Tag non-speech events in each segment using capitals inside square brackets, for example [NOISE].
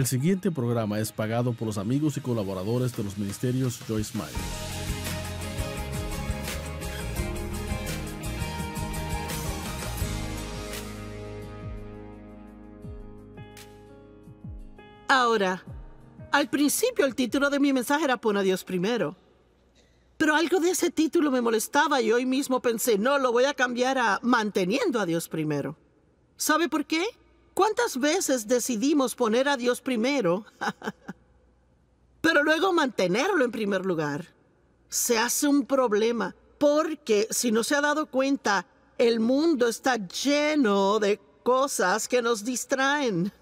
El siguiente programa es pagado por los amigos y colaboradores de los ministerios Joyce Meyer. Ahora, al principio el título de mi mensaje era Pon a Dios primero. Pero algo de ese título me molestaba y hoy mismo pensé, no, lo voy a cambiar a Manteniendo a Dios primero. ¿Sabe por qué? ¿Cuántas veces decidimos poner a Dios primero, [LAUGHS] pero luego mantenerlo en primer lugar? Se hace un problema porque, si no se ha dado cuenta, el mundo está lleno de cosas que nos distraen.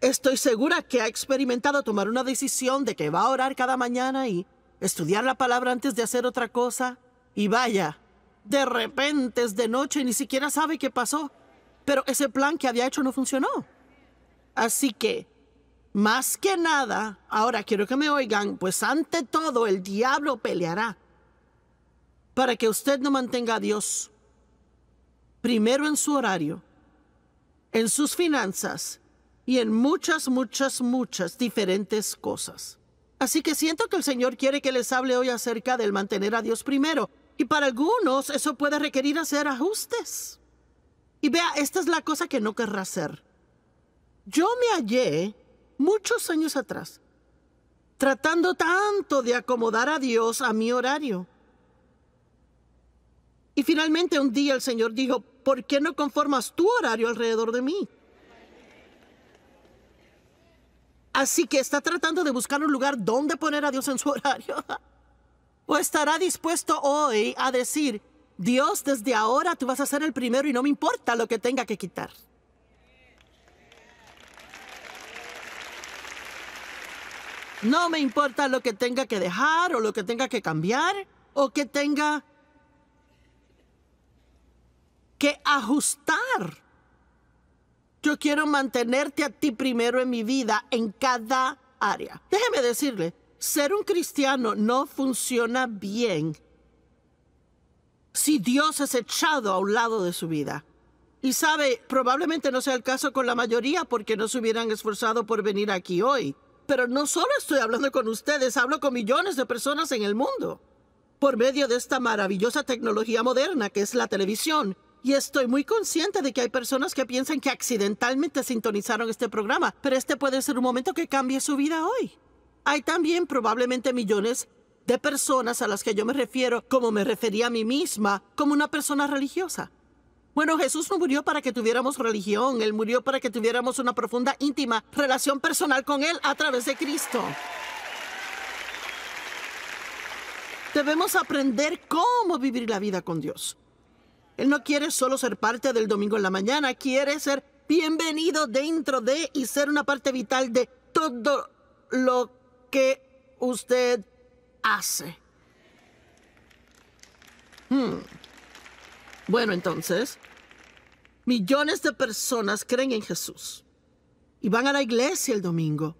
Estoy segura que ha experimentado tomar una decisión de que va a orar cada mañana y estudiar la palabra antes de hacer otra cosa. Y vaya, de repente es de noche y ni siquiera sabe qué pasó. Pero ese plan que había hecho no funcionó. Así que, más que nada, ahora quiero que me oigan, pues ante todo el diablo peleará para que usted no mantenga a Dios primero en su horario, en sus finanzas y en muchas, muchas, muchas diferentes cosas. Así que siento que el Señor quiere que les hable hoy acerca del mantener a Dios primero y para algunos eso puede requerir hacer ajustes. Y vea, esta es la cosa que no querrá hacer. Yo me hallé muchos años atrás tratando tanto de acomodar a Dios a mi horario. Y finalmente un día el Señor dijo, ¿por qué no conformas tu horario alrededor de mí? Así que está tratando de buscar un lugar donde poner a Dios en su horario. [LAUGHS] ¿O estará dispuesto hoy a decir, Dios, desde ahora tú vas a ser el primero y no me importa lo que tenga que quitar? No me importa lo que tenga que dejar o lo que tenga que cambiar o que tenga que ajustar. Yo quiero mantenerte a ti primero en mi vida en cada área. Déjeme decirle, ser un cristiano no funciona bien si Dios es echado a un lado de su vida. Y sabe, probablemente no sea el caso con la mayoría porque no se hubieran esforzado por venir aquí hoy. Pero no solo estoy hablando con ustedes, hablo con millones de personas en el mundo. Por medio de esta maravillosa tecnología moderna que es la televisión. Y estoy muy consciente de que hay personas que piensan que accidentalmente sintonizaron este programa, pero este puede ser un momento que cambie su vida hoy hay también probablemente millones de personas a las que yo me refiero como me refería a mí misma, como una persona religiosa. Bueno, Jesús no murió para que tuviéramos religión, Él murió para que tuviéramos una profunda, íntima relación personal con Él a través de Cristo. Debemos aprender cómo vivir la vida con Dios. Él no quiere solo ser parte del domingo en la mañana, quiere ser bienvenido dentro de y ser una parte vital de todo lo que... ¿Qué usted hace. Hmm. Bueno, entonces, millones de personas creen en Jesús y van a la iglesia el domingo.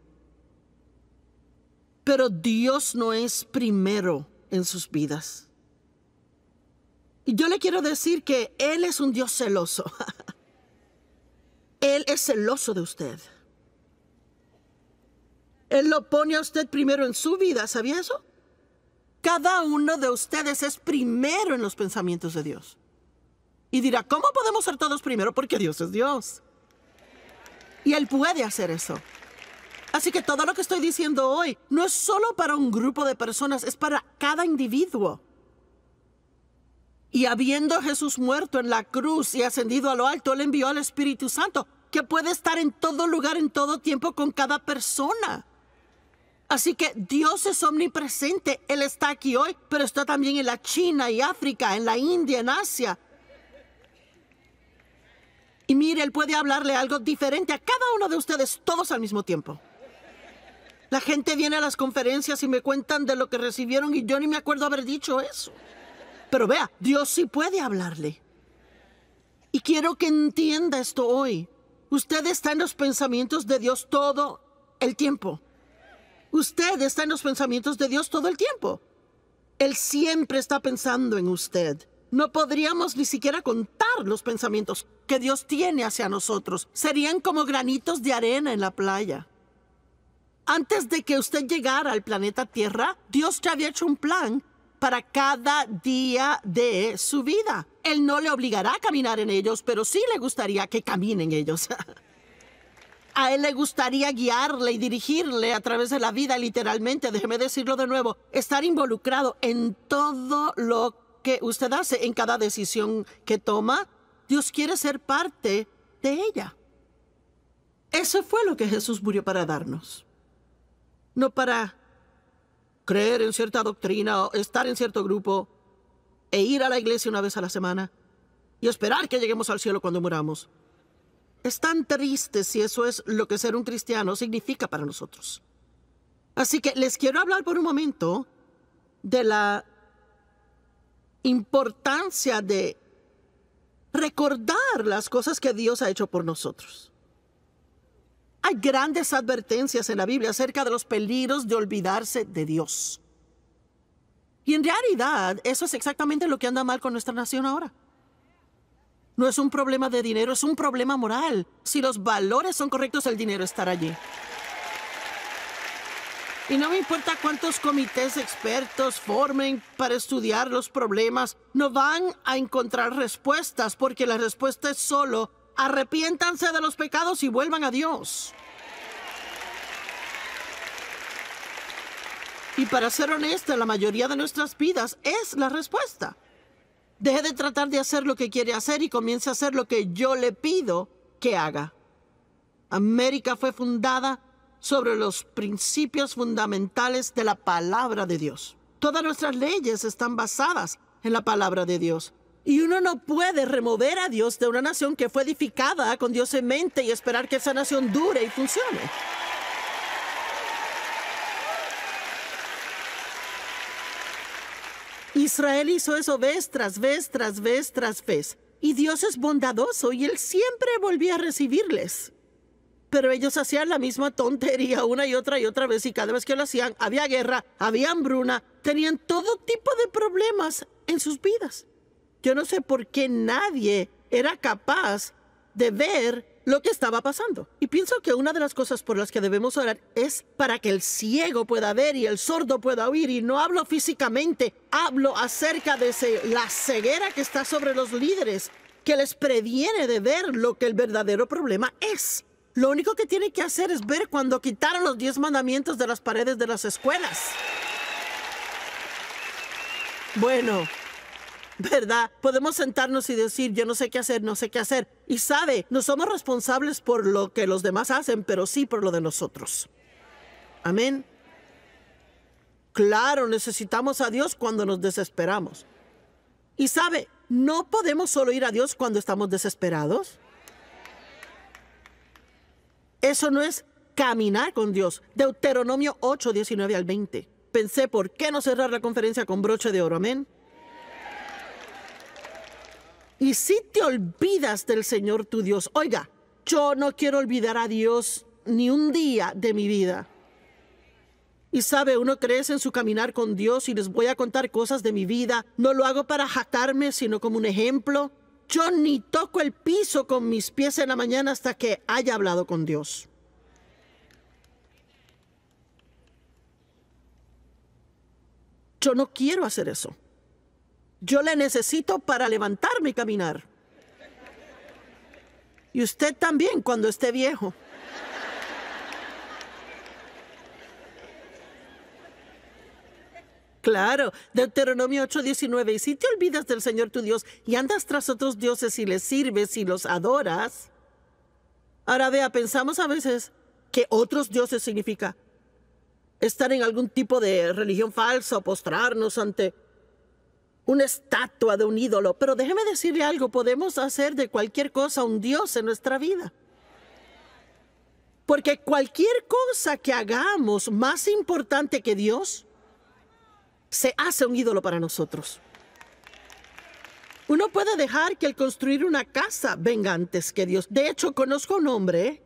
Pero Dios no es primero en sus vidas. Y yo le quiero decir que Él es un Dios celoso. [LAUGHS] él es celoso de usted. Él lo pone a usted primero en su vida, ¿sabía eso? Cada uno de ustedes es primero en los pensamientos de Dios. Y dirá, ¿cómo podemos ser todos primero? Porque Dios es Dios. Y Él puede hacer eso. Así que todo lo que estoy diciendo hoy no es solo para un grupo de personas, es para cada individuo. Y habiendo Jesús muerto en la cruz y ascendido a lo alto, Él envió al Espíritu Santo, que puede estar en todo lugar, en todo tiempo, con cada persona. Así que Dios es omnipresente. Él está aquí hoy, pero está también en la China y África, en la India, en Asia. Y mire, Él puede hablarle algo diferente a cada uno de ustedes, todos al mismo tiempo. La gente viene a las conferencias y me cuentan de lo que recibieron y yo ni me acuerdo haber dicho eso. Pero vea, Dios sí puede hablarle. Y quiero que entienda esto hoy. Usted está en los pensamientos de Dios todo el tiempo. Usted está en los pensamientos de Dios todo el tiempo. Él siempre está pensando en usted. No podríamos ni siquiera contar los pensamientos que Dios tiene hacia nosotros. Serían como granitos de arena en la playa. Antes de que usted llegara al planeta Tierra, Dios ya había hecho un plan para cada día de su vida. Él no le obligará a caminar en ellos, pero sí le gustaría que caminen ellos. [LAUGHS] A él le gustaría guiarle y dirigirle a través de la vida, literalmente, déjeme decirlo de nuevo, estar involucrado en todo lo que usted hace, en cada decisión que toma. Dios quiere ser parte de ella. Eso fue lo que Jesús murió para darnos. No para creer en cierta doctrina o estar en cierto grupo e ir a la iglesia una vez a la semana y esperar que lleguemos al cielo cuando muramos. Están tristes si eso es lo que ser un cristiano significa para nosotros. Así que les quiero hablar por un momento de la importancia de recordar las cosas que Dios ha hecho por nosotros. Hay grandes advertencias en la Biblia acerca de los peligros de olvidarse de Dios. Y en realidad eso es exactamente lo que anda mal con nuestra nación ahora. No es un problema de dinero, es un problema moral. Si los valores son correctos, el dinero estará allí. Y no me importa cuántos comités expertos formen para estudiar los problemas, no van a encontrar respuestas porque la respuesta es solo arrepiéntanse de los pecados y vuelvan a Dios. Y para ser honesta, la mayoría de nuestras vidas es la respuesta. Deje de tratar de hacer lo que quiere hacer y comience a hacer lo que yo le pido que haga. América fue fundada sobre los principios fundamentales de la palabra de Dios. Todas nuestras leyes están basadas en la palabra de Dios. Y uno no puede remover a Dios de una nación que fue edificada con Dios en mente y esperar que esa nación dure y funcione. Israel hizo eso vez tras vez, tras vez, tras vez. Y Dios es bondadoso y Él siempre volvía a recibirles. Pero ellos hacían la misma tontería una y otra y otra vez y cada vez que lo hacían había guerra, había hambruna, tenían todo tipo de problemas en sus vidas. Yo no sé por qué nadie era capaz de ver lo que estaba pasando. Y pienso que una de las cosas por las que debemos orar es para que el ciego pueda ver y el sordo pueda oír. Y no hablo físicamente, hablo acerca de la ceguera que está sobre los líderes, que les previene de ver lo que el verdadero problema es. Lo único que tienen que hacer es ver cuando quitaron los diez mandamientos de las paredes de las escuelas. Bueno, ¿verdad? Podemos sentarnos y decir, yo no sé qué hacer, no sé qué hacer. Y sabe, no somos responsables por lo que los demás hacen, pero sí por lo de nosotros. Amén. Claro, necesitamos a Dios cuando nos desesperamos. Y sabe, no podemos solo ir a Dios cuando estamos desesperados. Eso no es caminar con Dios. Deuteronomio 8, 19 al 20. Pensé, ¿por qué no cerrar la conferencia con broche de oro? Amén y si te olvidas del Señor tu Dios, oiga, yo no quiero olvidar a Dios ni un día de mi vida. Y sabe, uno crece en su caminar con Dios y les voy a contar cosas de mi vida. No lo hago para jactarme, sino como un ejemplo. Yo ni toco el piso con mis pies en la mañana hasta que haya hablado con Dios. Yo no quiero hacer eso. Yo la necesito para levantarme y caminar. Y usted también cuando esté viejo. Claro, Deuteronomio 8,19: Y si te olvidas del Señor tu Dios y andas tras otros dioses y les sirves y los adoras. Ahora vea, pensamos a veces que otros dioses significa estar en algún tipo de religión falsa o postrarnos ante una estatua de un ídolo, pero déjeme decirle algo, podemos hacer de cualquier cosa un dios en nuestra vida. Porque cualquier cosa que hagamos más importante que Dios, se hace un ídolo para nosotros. Uno puede dejar que el construir una casa venga antes que Dios. De hecho, conozco un hombre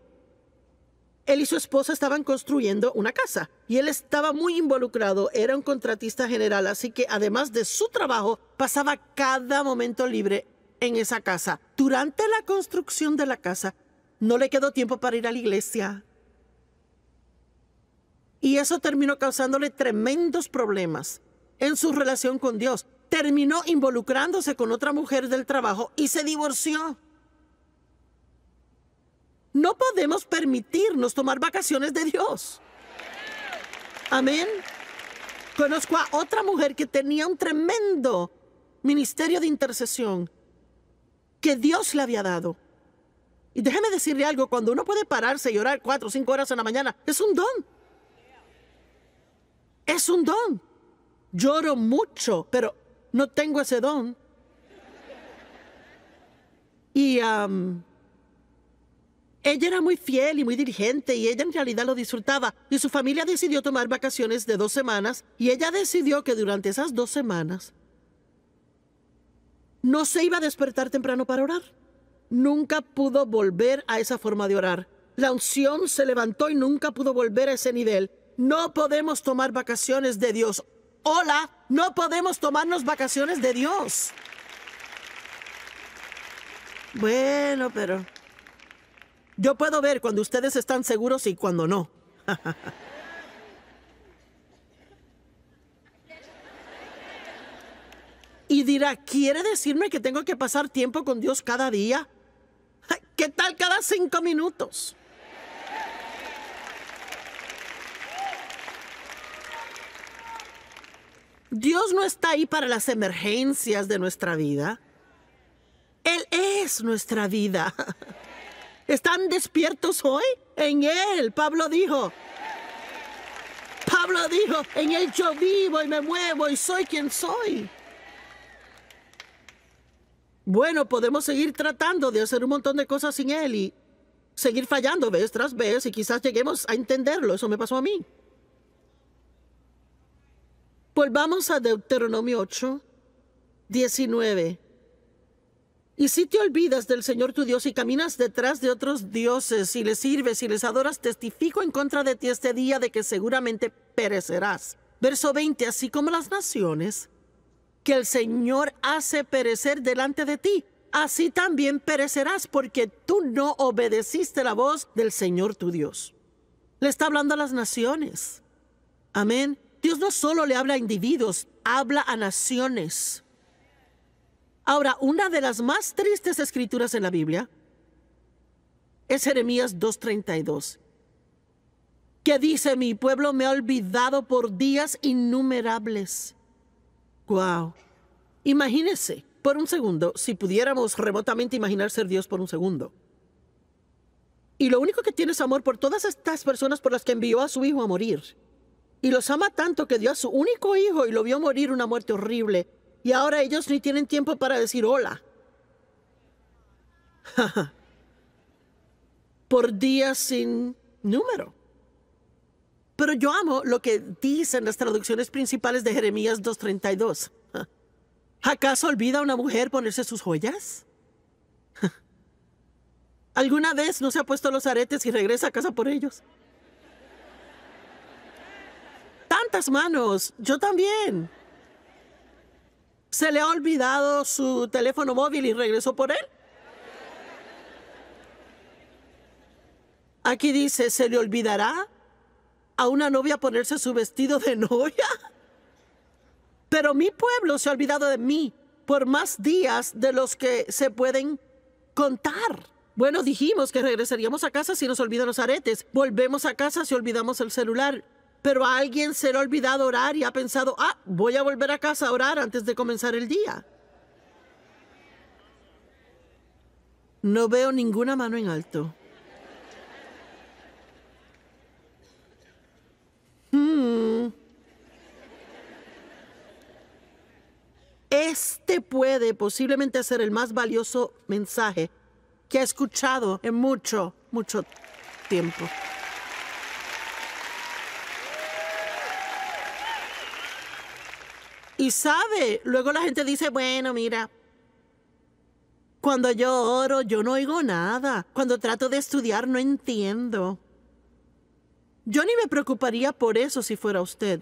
él y su esposa estaban construyendo una casa y él estaba muy involucrado, era un contratista general, así que además de su trabajo, pasaba cada momento libre en esa casa. Durante la construcción de la casa, no le quedó tiempo para ir a la iglesia. Y eso terminó causándole tremendos problemas en su relación con Dios. Terminó involucrándose con otra mujer del trabajo y se divorció. No podemos permitirnos tomar vacaciones de Dios. Amén. Conozco a otra mujer que tenía un tremendo ministerio de intercesión que Dios le había dado. Y déjeme decirle algo, cuando uno puede pararse y llorar cuatro o cinco horas en la mañana, es un don. Es un don. Lloro mucho, pero no tengo ese don. Y ella era muy fiel y muy dirigente y ella en realidad lo disfrutaba y su familia decidió tomar vacaciones de dos semanas y ella decidió que durante esas dos semanas no se iba a despertar temprano para orar. Nunca pudo volver a esa forma de orar. La unción se levantó y nunca pudo volver a ese nivel. No podemos tomar vacaciones de Dios. Hola, no podemos tomarnos vacaciones de Dios. Bueno, pero yo puedo ver cuando ustedes están seguros y cuando no. [LAUGHS] y dirá, ¿quiere decirme que tengo que pasar tiempo con Dios cada día? ¿Qué tal cada cinco minutos? Dios no está ahí para las emergencias de nuestra vida. Él es nuestra vida. [LAUGHS] ¿Están despiertos hoy? En Él, Pablo dijo. Pablo dijo, en Él yo vivo y me muevo y soy quien soy. Bueno, podemos seguir tratando de hacer un montón de cosas sin Él y seguir fallando vez tras vez y quizás lleguemos a entenderlo. Eso me pasó a mí. Volvamos a Deuteronomio 8, 19. Y si te olvidas del Señor tu Dios y caminas detrás de otros dioses y les sirves y les adoras, testifico en contra de ti este día de que seguramente perecerás. Verso 20, así como las naciones, que el Señor hace perecer delante de ti. Así también perecerás porque tú no obedeciste la voz del Señor tu Dios. Le está hablando a las naciones. Amén. Dios no solo le habla a individuos, habla a naciones. Ahora, una de las más tristes escrituras en la Biblia es Jeremías 2.32, que dice, mi pueblo me ha olvidado por días innumerables. ¡Wow! Imagínese, por un segundo, si pudiéramos remotamente imaginar ser Dios por un segundo. Y lo único que tiene es amor por todas estas personas por las que envió a su hijo a morir. Y los ama tanto que dio a su único hijo y lo vio morir una muerte horrible y ahora ellos ni tienen tiempo para decir hola. [LAUGHS] Por días sin número. Pero yo amo lo que dicen las traducciones principales de Jeremías 2.32. [LAUGHS] ¿Acaso olvida una mujer ponerse sus joyas? [LAUGHS] ¿Alguna vez no se ha puesto los aretes y regresa a casa por ellos? Tantas manos, yo también. ¿Se le ha olvidado su teléfono móvil y regresó por él? Aquí dice, ¿se le olvidará a una novia ponerse su vestido de novia? Pero mi pueblo se ha olvidado de mí por más días de los que se pueden contar. Bueno, dijimos que regresaríamos a casa si nos olvidan los aretes. Volvemos a casa si olvidamos el celular. Pero a alguien se le ha olvidado orar y ha pensado, ah, voy a volver a casa a orar antes de comenzar el día. No veo ninguna mano en alto. Hmm. Este puede posiblemente ser el más valioso mensaje que ha escuchado en mucho, mucho tiempo. Y sabe, luego la gente dice, bueno, mira, cuando yo oro yo no oigo nada, cuando trato de estudiar no entiendo. Yo ni me preocuparía por eso si fuera usted.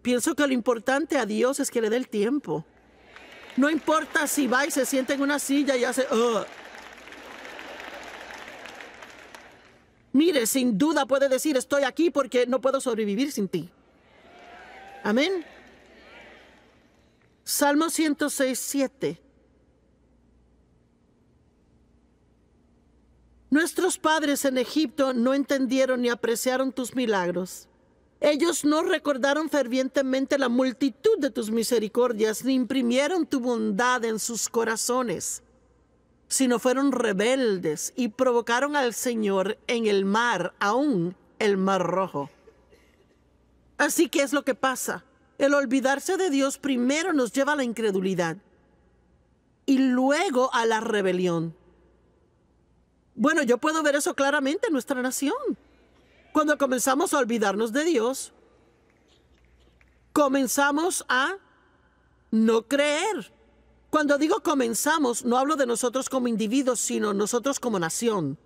Pienso que lo importante a Dios es que le dé el tiempo. No importa si va y se sienta en una silla y hace... Mire, sin duda puede decir estoy aquí porque no puedo sobrevivir sin ti. Amén. Salmo 106, 7. Nuestros padres en Egipto no entendieron ni apreciaron tus milagros. Ellos no recordaron fervientemente la multitud de tus misericordias, ni imprimieron tu bondad en sus corazones, sino fueron rebeldes y provocaron al Señor en el mar, aún el mar rojo. Así que es lo que pasa. El olvidarse de Dios primero nos lleva a la incredulidad y luego a la rebelión. Bueno, yo puedo ver eso claramente en nuestra nación. Cuando comenzamos a olvidarnos de Dios, comenzamos a no creer. Cuando digo comenzamos, no hablo de nosotros como individuos, sino nosotros como nación.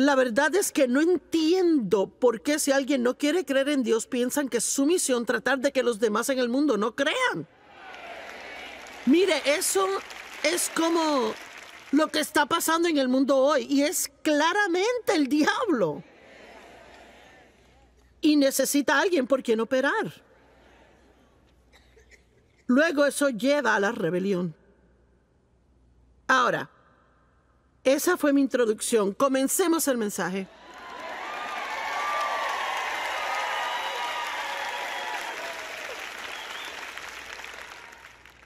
La verdad es que no entiendo por qué si alguien no quiere creer en Dios piensan que es su misión tratar de que los demás en el mundo no crean. Mire, eso es como lo que está pasando en el mundo hoy y es claramente el diablo. Y necesita alguien por quien operar. Luego eso lleva a la rebelión. Ahora, esa fue mi introducción. Comencemos el mensaje.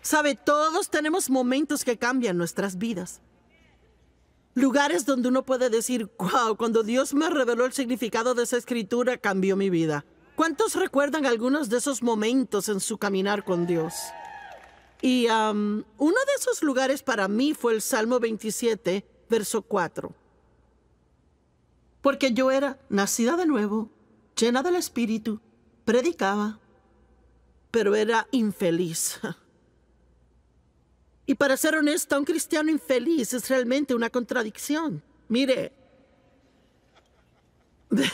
Sabe, todos tenemos momentos que cambian nuestras vidas. Lugares donde uno puede decir, wow, cuando Dios me reveló el significado de esa escritura, cambió mi vida. ¿Cuántos recuerdan algunos de esos momentos en su caminar con Dios? Y uno de esos lugares para mí fue el Salmo 27, verso 4. Porque yo era nacida de nuevo, llena del Espíritu, predicaba, pero era infeliz. [LAUGHS] Y para ser honesta, un cristiano infeliz es realmente una contradicción. Mire, [LAUGHS]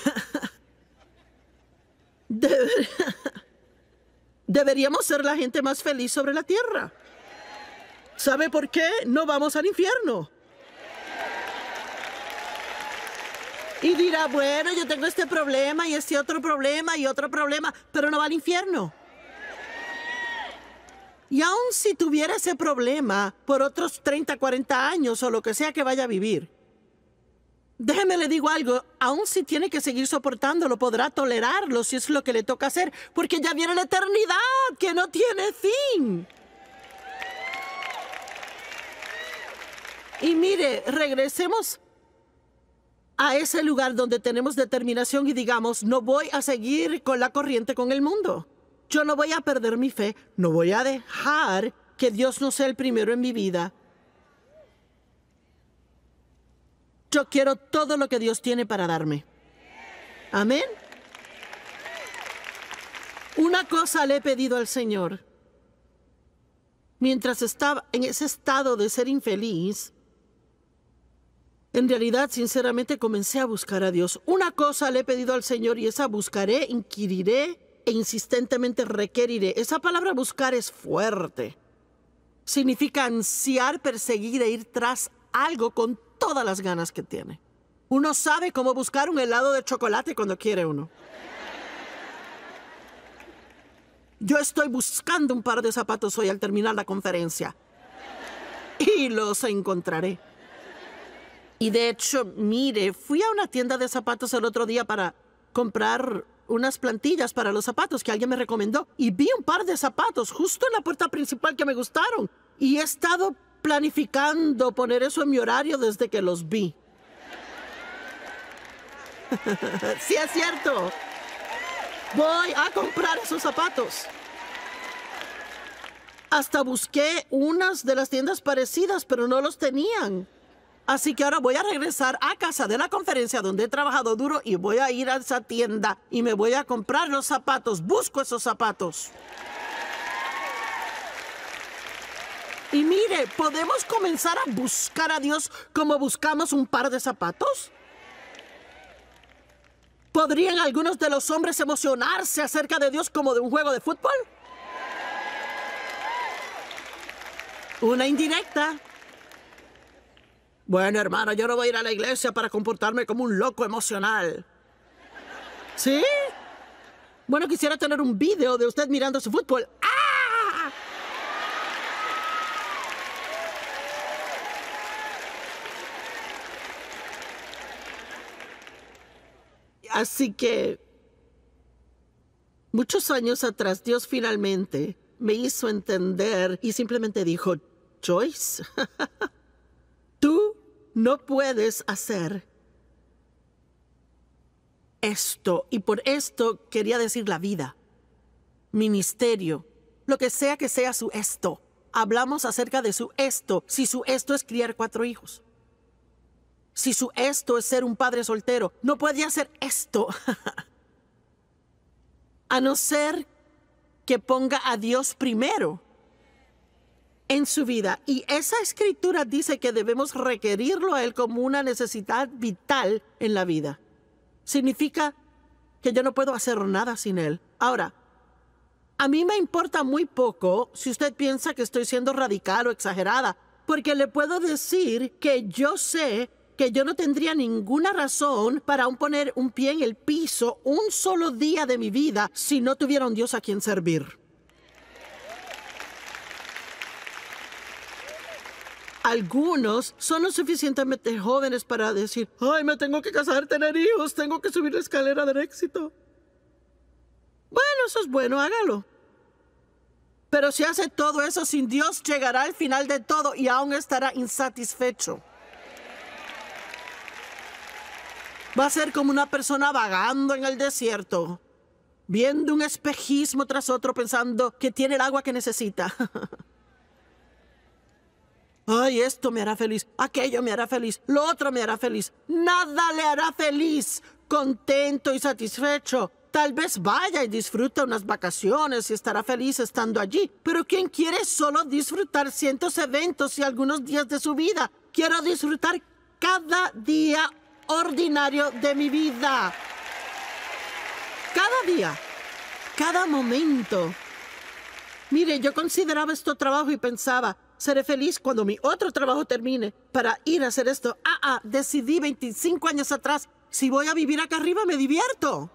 [LAUGHS] deberíamos ser la gente más feliz sobre la tierra. ¿Sabe por qué? No vamos al infierno. Y dirá, bueno, yo tengo este problema y este otro problema y otro problema, pero no va al infierno. Y aun si tuviera ese problema por otros 30, 40 años o lo que sea que vaya a vivir, déjeme le digo algo, aun si tiene que seguir soportándolo, podrá tolerarlo si es lo que le toca hacer, porque ya viene la eternidad que no tiene fin. Y mire, regresemos a ese lugar donde tenemos determinación y digamos, no voy a seguir con la corriente con el mundo. Yo no voy a perder mi fe, no voy a dejar que Dios no sea el primero en mi vida. Yo quiero todo lo que Dios tiene para darme. Amén. Una cosa le he pedido al Señor. Mientras estaba en ese estado de ser infeliz, en realidad, sinceramente, comencé a buscar a Dios. Una cosa le he pedido al Señor y esa buscaré, inquiriré e insistentemente requeriré. Esa palabra buscar es fuerte. Significa ansiar, perseguir e ir tras algo con todas las ganas que tiene. Uno sabe cómo buscar un helado de chocolate cuando quiere uno. Yo estoy buscando un par de zapatos hoy al terminar la conferencia. Y los encontraré. Y de hecho, mire, fui a una tienda de zapatos el otro día para comprar unas plantillas para los zapatos que alguien me recomendó y vi un par de zapatos justo en la puerta principal que me gustaron. Y he estado planificando poner eso en mi horario desde que los vi. [LAUGHS] sí, es cierto. Voy a comprar esos zapatos. Hasta busqué unas de las tiendas parecidas, pero no los tenían. Así que ahora voy a regresar a casa de la conferencia donde he trabajado duro y voy a ir a esa tienda y me voy a comprar los zapatos. Busco esos zapatos. Y mire, ¿podemos comenzar a buscar a Dios como buscamos un par de zapatos? ¿Podrían algunos de los hombres emocionarse acerca de Dios como de un juego de fútbol? Una indirecta. Bueno, hermano, yo no voy a ir a la iglesia para comportarme como un loco emocional. ¿Sí? Bueno, quisiera tener un video de usted mirando su fútbol. ¡Ah! Así que, muchos años atrás, Dios finalmente me hizo entender y simplemente dijo, Joyce, [LAUGHS] tú no puedes hacer esto. Y por esto quería decir la vida, ministerio, lo que sea que sea su esto. Hablamos acerca de su esto, si su esto es criar cuatro hijos. Si su esto es ser un padre soltero, no puede hacer esto. [LAUGHS] a no ser que ponga a Dios primero en su vida. Y esa escritura dice que debemos requerirlo a Él como una necesidad vital en la vida. Significa que yo no puedo hacer nada sin Él. Ahora, a mí me importa muy poco si usted piensa que estoy siendo radical o exagerada, porque le puedo decir que yo sé que yo no tendría ninguna razón para un poner un pie en el piso un solo día de mi vida si no tuviera un Dios a quien servir. Algunos son lo suficientemente jóvenes para decir, ay, me tengo que casar, tener hijos, tengo que subir la escalera del éxito. Bueno, eso es bueno, hágalo. Pero si hace todo eso sin Dios, llegará al final de todo y aún estará insatisfecho. Va a ser como una persona vagando en el desierto, viendo un espejismo tras otro, pensando que tiene el agua que necesita. [LAUGHS] Ay, esto me hará feliz, aquello me hará feliz, lo otro me hará feliz. Nada le hará feliz, contento y satisfecho. Tal vez vaya y disfrute unas vacaciones y estará feliz estando allí. Pero ¿quién quiere solo disfrutar cientos eventos y algunos días de su vida? Quiero disfrutar cada día ordinario de mi vida. Cada día. Cada momento. Mire, yo consideraba esto trabajo y pensaba, Seré feliz cuando mi otro trabajo termine para ir a hacer esto. Ah, ah, decidí 25 años atrás. Si voy a vivir acá arriba, me divierto.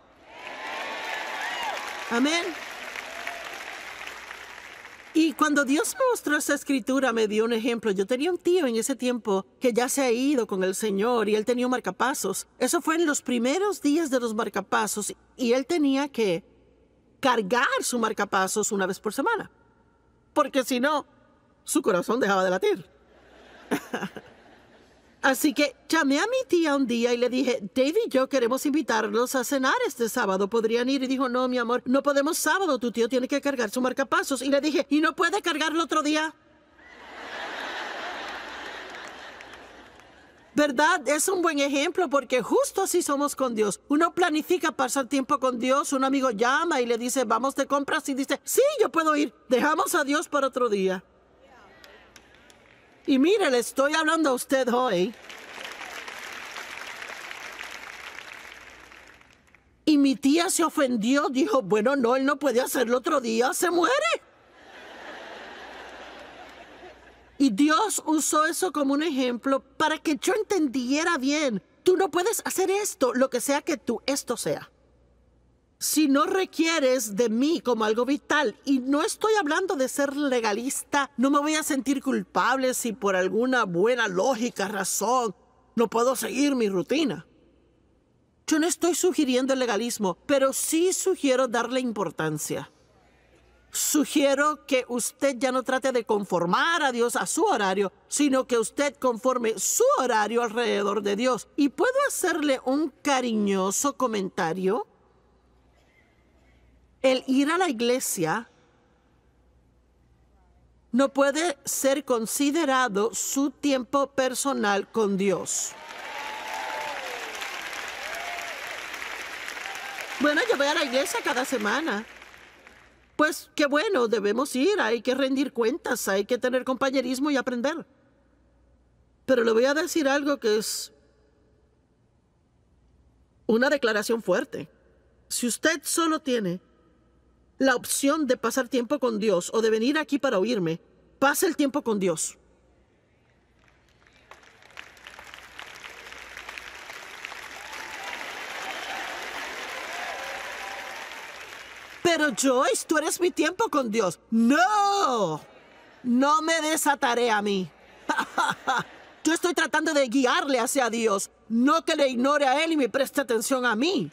Amén. Y cuando Dios mostró esa escritura, me dio un ejemplo. Yo tenía un tío en ese tiempo que ya se ha ido con el Señor y él tenía un marcapasos. Eso fue en los primeros días de los marcapasos y él tenía que cargar su marcapasos una vez por semana. Porque si no, su corazón dejaba de latir. [LAUGHS] Así que llamé a mi tía un día y le dije, David y yo queremos invitarlos a cenar este sábado, ¿podrían ir? Y dijo, no, mi amor, no podemos sábado, tu tío tiene que cargar su marcapasos. Y le dije, ¿y no puede cargarlo otro día? [LAUGHS] ¿Verdad? Es un buen ejemplo porque justo así somos con Dios. Uno planifica pasar tiempo con Dios, un amigo llama y le dice, vamos de compras y dice, sí, yo puedo ir, dejamos a Dios para otro día. Y mire, le estoy hablando a usted hoy. Y mi tía se ofendió, dijo, bueno, no, él no puede hacerlo otro día, se muere. Y Dios usó eso como un ejemplo para que yo entendiera bien. Tú no puedes hacer esto, lo que sea que tú esto sea si no requieres de mí como algo vital, y no estoy hablando de ser legalista, no me voy a sentir culpable si por alguna buena lógica razón no puedo seguir mi rutina. Yo no estoy sugiriendo el legalismo, pero sí sugiero darle importancia. Sugiero que usted ya no trate de conformar a Dios a su horario, sino que usted conforme su horario alrededor de Dios. ¿Y puedo hacerle un cariñoso comentario? el ir a la iglesia no puede ser considerado su tiempo personal con Dios. Bueno, yo voy a la iglesia cada semana. Pues qué bueno, debemos ir, hay que rendir cuentas, hay que tener compañerismo y aprender. Pero le voy a decir algo que es una declaración fuerte. Si usted solo tiene la opción de pasar tiempo con Dios o de venir aquí para oírme, pasa el tiempo con Dios. Pero Joyce, tú eres mi tiempo con Dios. No, no me desataré a mí. [LAUGHS] Yo estoy tratando de guiarle hacia Dios, no que le ignore a Él y me preste atención a mí.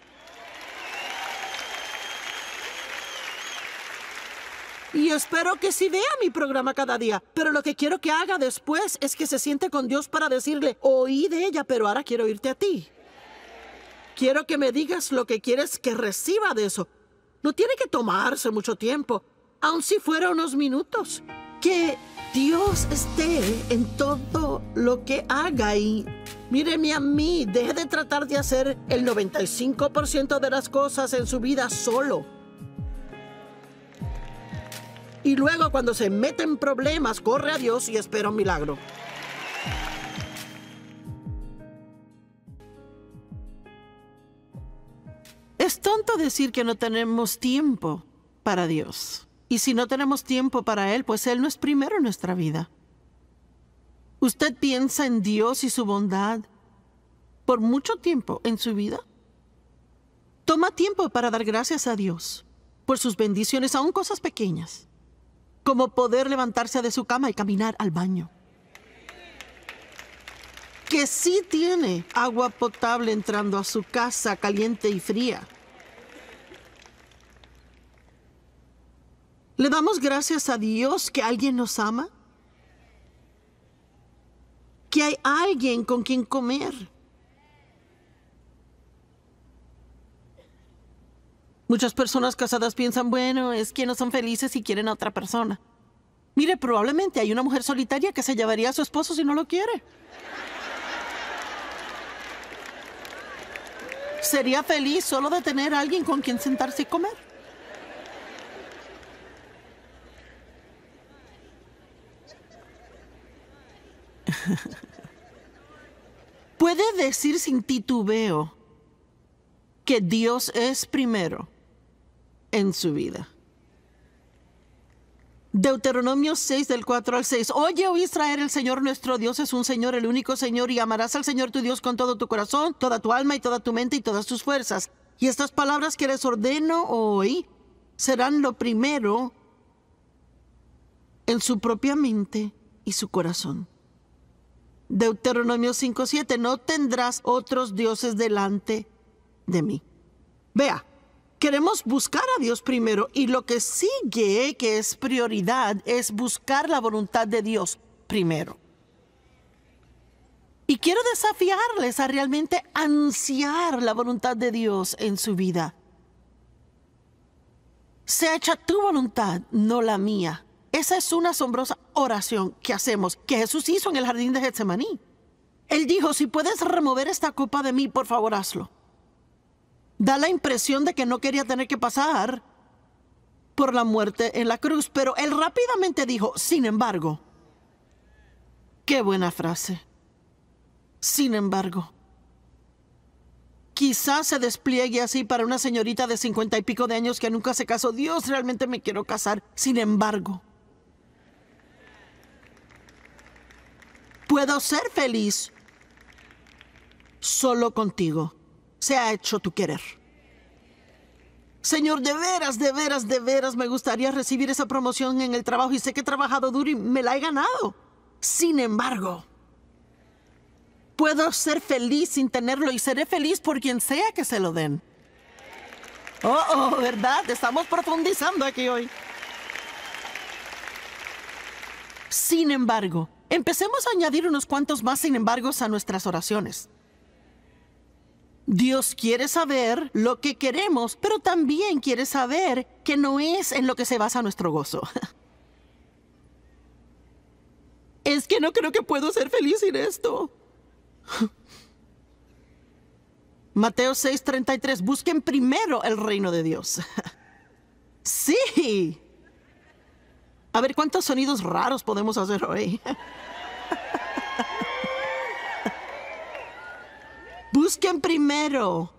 Y espero que sí vea mi programa cada día. Pero lo que quiero que haga después es que se siente con Dios para decirle, oí de ella, pero ahora quiero irte a ti. Quiero que me digas lo que quieres que reciba de eso. No tiene que tomarse mucho tiempo, aun si fuera unos minutos. Que Dios esté en todo lo que haga y míreme a mí, deje de tratar de hacer el 95% de las cosas en su vida solo. Y luego cuando se meten en problemas, corre a Dios y espera un milagro. Es tonto decir que no tenemos tiempo para Dios. Y si no tenemos tiempo para Él, pues Él no es primero en nuestra vida. ¿Usted piensa en Dios y su bondad por mucho tiempo en su vida? Toma tiempo para dar gracias a Dios por sus bendiciones, aun cosas pequeñas como poder levantarse de su cama y caminar al baño. Que sí tiene agua potable entrando a su casa caliente y fría. ¿Le damos gracias a Dios que alguien nos ama? Que hay alguien con quien comer. Muchas personas casadas piensan, bueno, es que no son felices y quieren a otra persona. Mire, probablemente hay una mujer solitaria que se llevaría a su esposo si no lo quiere. Sería feliz solo de tener a alguien con quien sentarse y comer. [LAUGHS] Puede decir sin titubeo que Dios es primero en su vida. Deuteronomio 6 del 4 al 6. Oye, oh Israel, el Señor nuestro Dios es un Señor, el único Señor, y amarás al Señor tu Dios con todo tu corazón, toda tu alma y toda tu mente y todas tus fuerzas. Y estas palabras que les ordeno hoy serán lo primero en su propia mente y su corazón. Deuteronomio 7 no tendrás otros dioses delante de mí. Vea, Queremos buscar a Dios primero y lo que sigue que es prioridad es buscar la voluntad de Dios primero. Y quiero desafiarles a realmente ansiar la voluntad de Dios en su vida. Se echa tu voluntad, no la mía. Esa es una asombrosa oración que hacemos, que Jesús hizo en el jardín de Getsemaní. Él dijo, si puedes remover esta copa de mí, por favor hazlo. Da la impresión de que no quería tener que pasar por la muerte en la cruz, pero él rápidamente dijo, sin embargo, qué buena frase, sin embargo. Quizás se despliegue así para una señorita de cincuenta y pico de años que nunca se casó. Dios, realmente me quiero casar. Sin embargo, puedo ser feliz solo contigo se ha hecho tu querer. Señor, de veras, de veras, de veras, me gustaría recibir esa promoción en el trabajo y sé que he trabajado duro y me la he ganado. Sin embargo, puedo ser feliz sin tenerlo y seré feliz por quien sea que se lo den. Oh, oh, ¿verdad? Estamos profundizando aquí hoy. Sin embargo, empecemos a añadir unos cuantos más sin embargo a nuestras oraciones. Dios quiere saber lo que queremos, pero también quiere saber que no es en lo que se basa nuestro gozo. [LAUGHS] Es que no creo que puedo ser feliz sin esto. [LAUGHS] Mateo 6:33, busquen primero el reino de Dios. [LAUGHS] Sí. A ver, ¿cuántos sonidos raros podemos hacer hoy? Busquen primero.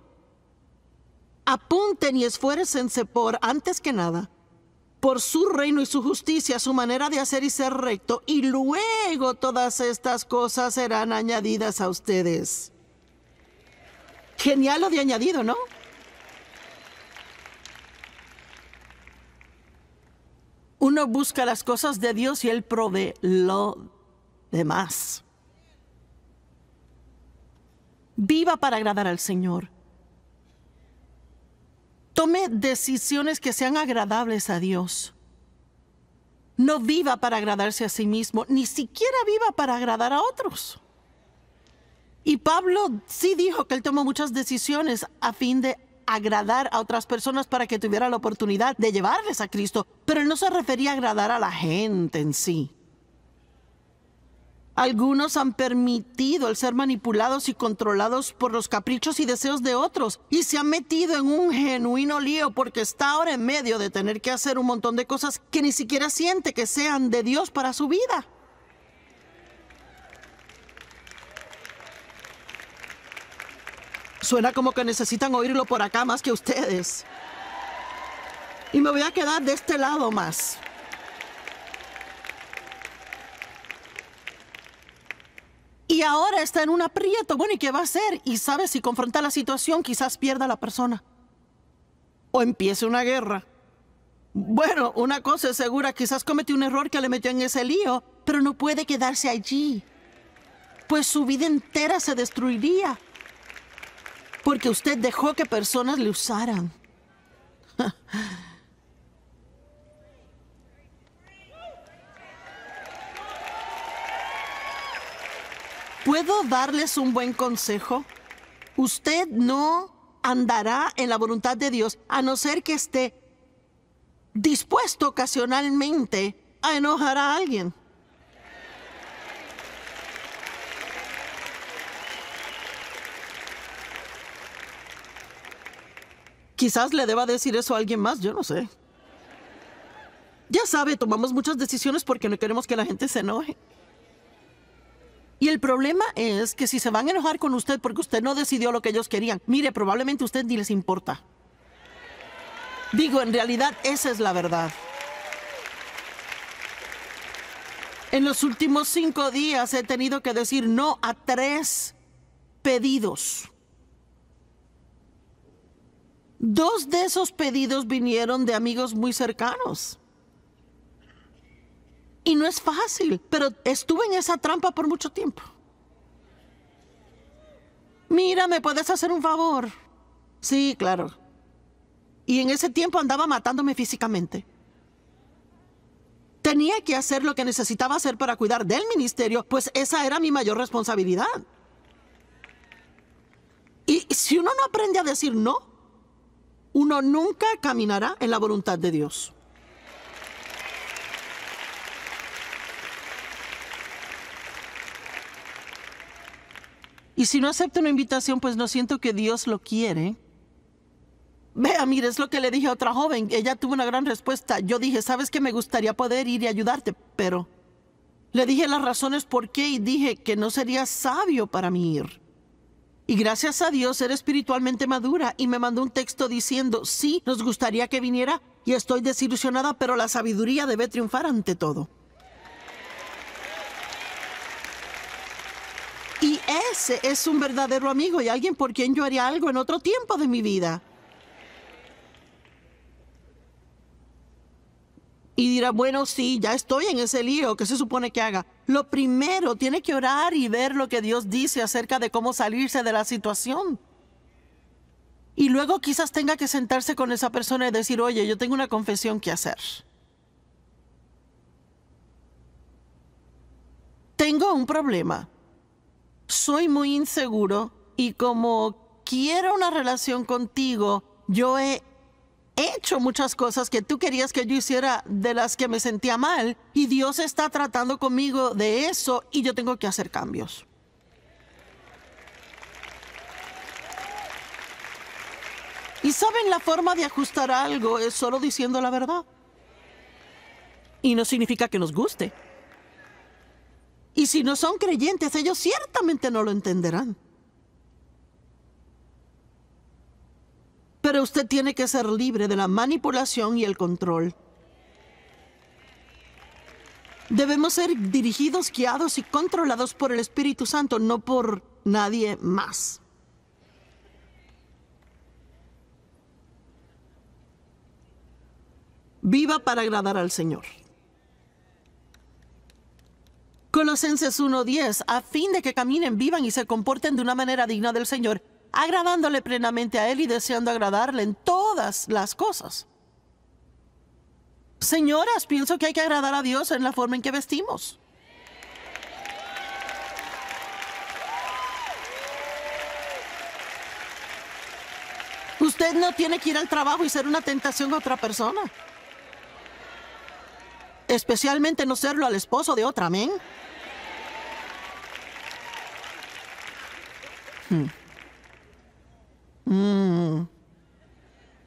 Apunten y esfuércense por, antes que nada, por su reino y su justicia, su manera de hacer y ser recto, y luego todas estas cosas serán añadidas a ustedes. Genial lo de añadido, ¿no? Uno busca las cosas de Dios y Él provee lo demás. Viva para agradar al Señor. Tome decisiones que sean agradables a Dios. No viva para agradarse a sí mismo, ni siquiera viva para agradar a otros. Y Pablo sí dijo que él tomó muchas decisiones a fin de agradar a otras personas para que tuviera la oportunidad de llevarles a Cristo, pero él no se refería a agradar a la gente en sí. Algunos han permitido el ser manipulados y controlados por los caprichos y deseos de otros y se han metido en un genuino lío porque está ahora en medio de tener que hacer un montón de cosas que ni siquiera siente que sean de Dios para su vida. Suena como que necesitan oírlo por acá más que ustedes. Y me voy a quedar de este lado más. y ahora está en un aprieto. Bueno, ¿y qué va a hacer? Y sabe, si confronta la situación, quizás pierda a la persona. O empiece una guerra. Bueno, una cosa es segura, quizás cometió un error que le metió en ese lío, pero no puede quedarse allí. Pues su vida entera se destruiría. Porque usted dejó que personas le usaran. [LAUGHS] ¿Puedo darles un buen consejo? Usted no andará en la voluntad de Dios a no ser que esté dispuesto ocasionalmente a enojar a alguien. Quizás le deba decir eso a alguien más, yo no sé. Ya sabe, tomamos muchas decisiones porque no queremos que la gente se enoje. Y el problema es que si se van a enojar con usted porque usted no decidió lo que ellos querían, mire, probablemente a usted ni les importa. Digo, en realidad esa es la verdad. En los últimos cinco días he tenido que decir no a tres pedidos. Dos de esos pedidos vinieron de amigos muy cercanos. Y no es fácil, pero estuve en esa trampa por mucho tiempo. Mira, ¿me puedes hacer un favor? Sí, claro. Y en ese tiempo andaba matándome físicamente. Tenía que hacer lo que necesitaba hacer para cuidar del ministerio, pues esa era mi mayor responsabilidad. Y si uno no aprende a decir no, uno nunca caminará en la voluntad de Dios. Y si no acepto una invitación, pues no siento que Dios lo quiere. Vea, mire, es lo que le dije a otra joven. Ella tuvo una gran respuesta. Yo dije, sabes que me gustaría poder ir y ayudarte, pero le dije las razones por qué y dije que no sería sabio para mí ir. Y gracias a Dios era espiritualmente madura y me mandó un texto diciendo, sí, nos gustaría que viniera y estoy desilusionada, pero la sabiduría debe triunfar ante todo. Y ese es un verdadero amigo y alguien por quien yo haría algo en otro tiempo de mi vida. Y dirá, bueno, sí, ya estoy en ese lío, ¿qué se supone que haga? Lo primero, tiene que orar y ver lo que Dios dice acerca de cómo salirse de la situación. Y luego quizás tenga que sentarse con esa persona y decir, oye, yo tengo una confesión que hacer. Tengo un problema soy muy inseguro y como quiero una relación contigo, yo he hecho muchas cosas que tú querías que yo hiciera de las que me sentía mal y Dios está tratando conmigo de eso y yo tengo que hacer cambios. Y saben, la forma de ajustar algo es solo diciendo la verdad. Y no significa que nos guste. Y si no son creyentes, ellos ciertamente no lo entenderán. Pero usted tiene que ser libre de la manipulación y el control. Debemos ser dirigidos, guiados y controlados por el Espíritu Santo, no por nadie más. Viva para agradar al Señor. Colosenses 1.10, a fin de que caminen, vivan y se comporten de una manera digna del Señor, agradándole plenamente a Él y deseando agradarle en todas las cosas. Señoras, pienso que hay que agradar a Dios en la forma en que vestimos. Usted no tiene que ir al trabajo y ser una tentación a otra persona. Especialmente no serlo al esposo de otra, amén. Hmm. Hmm.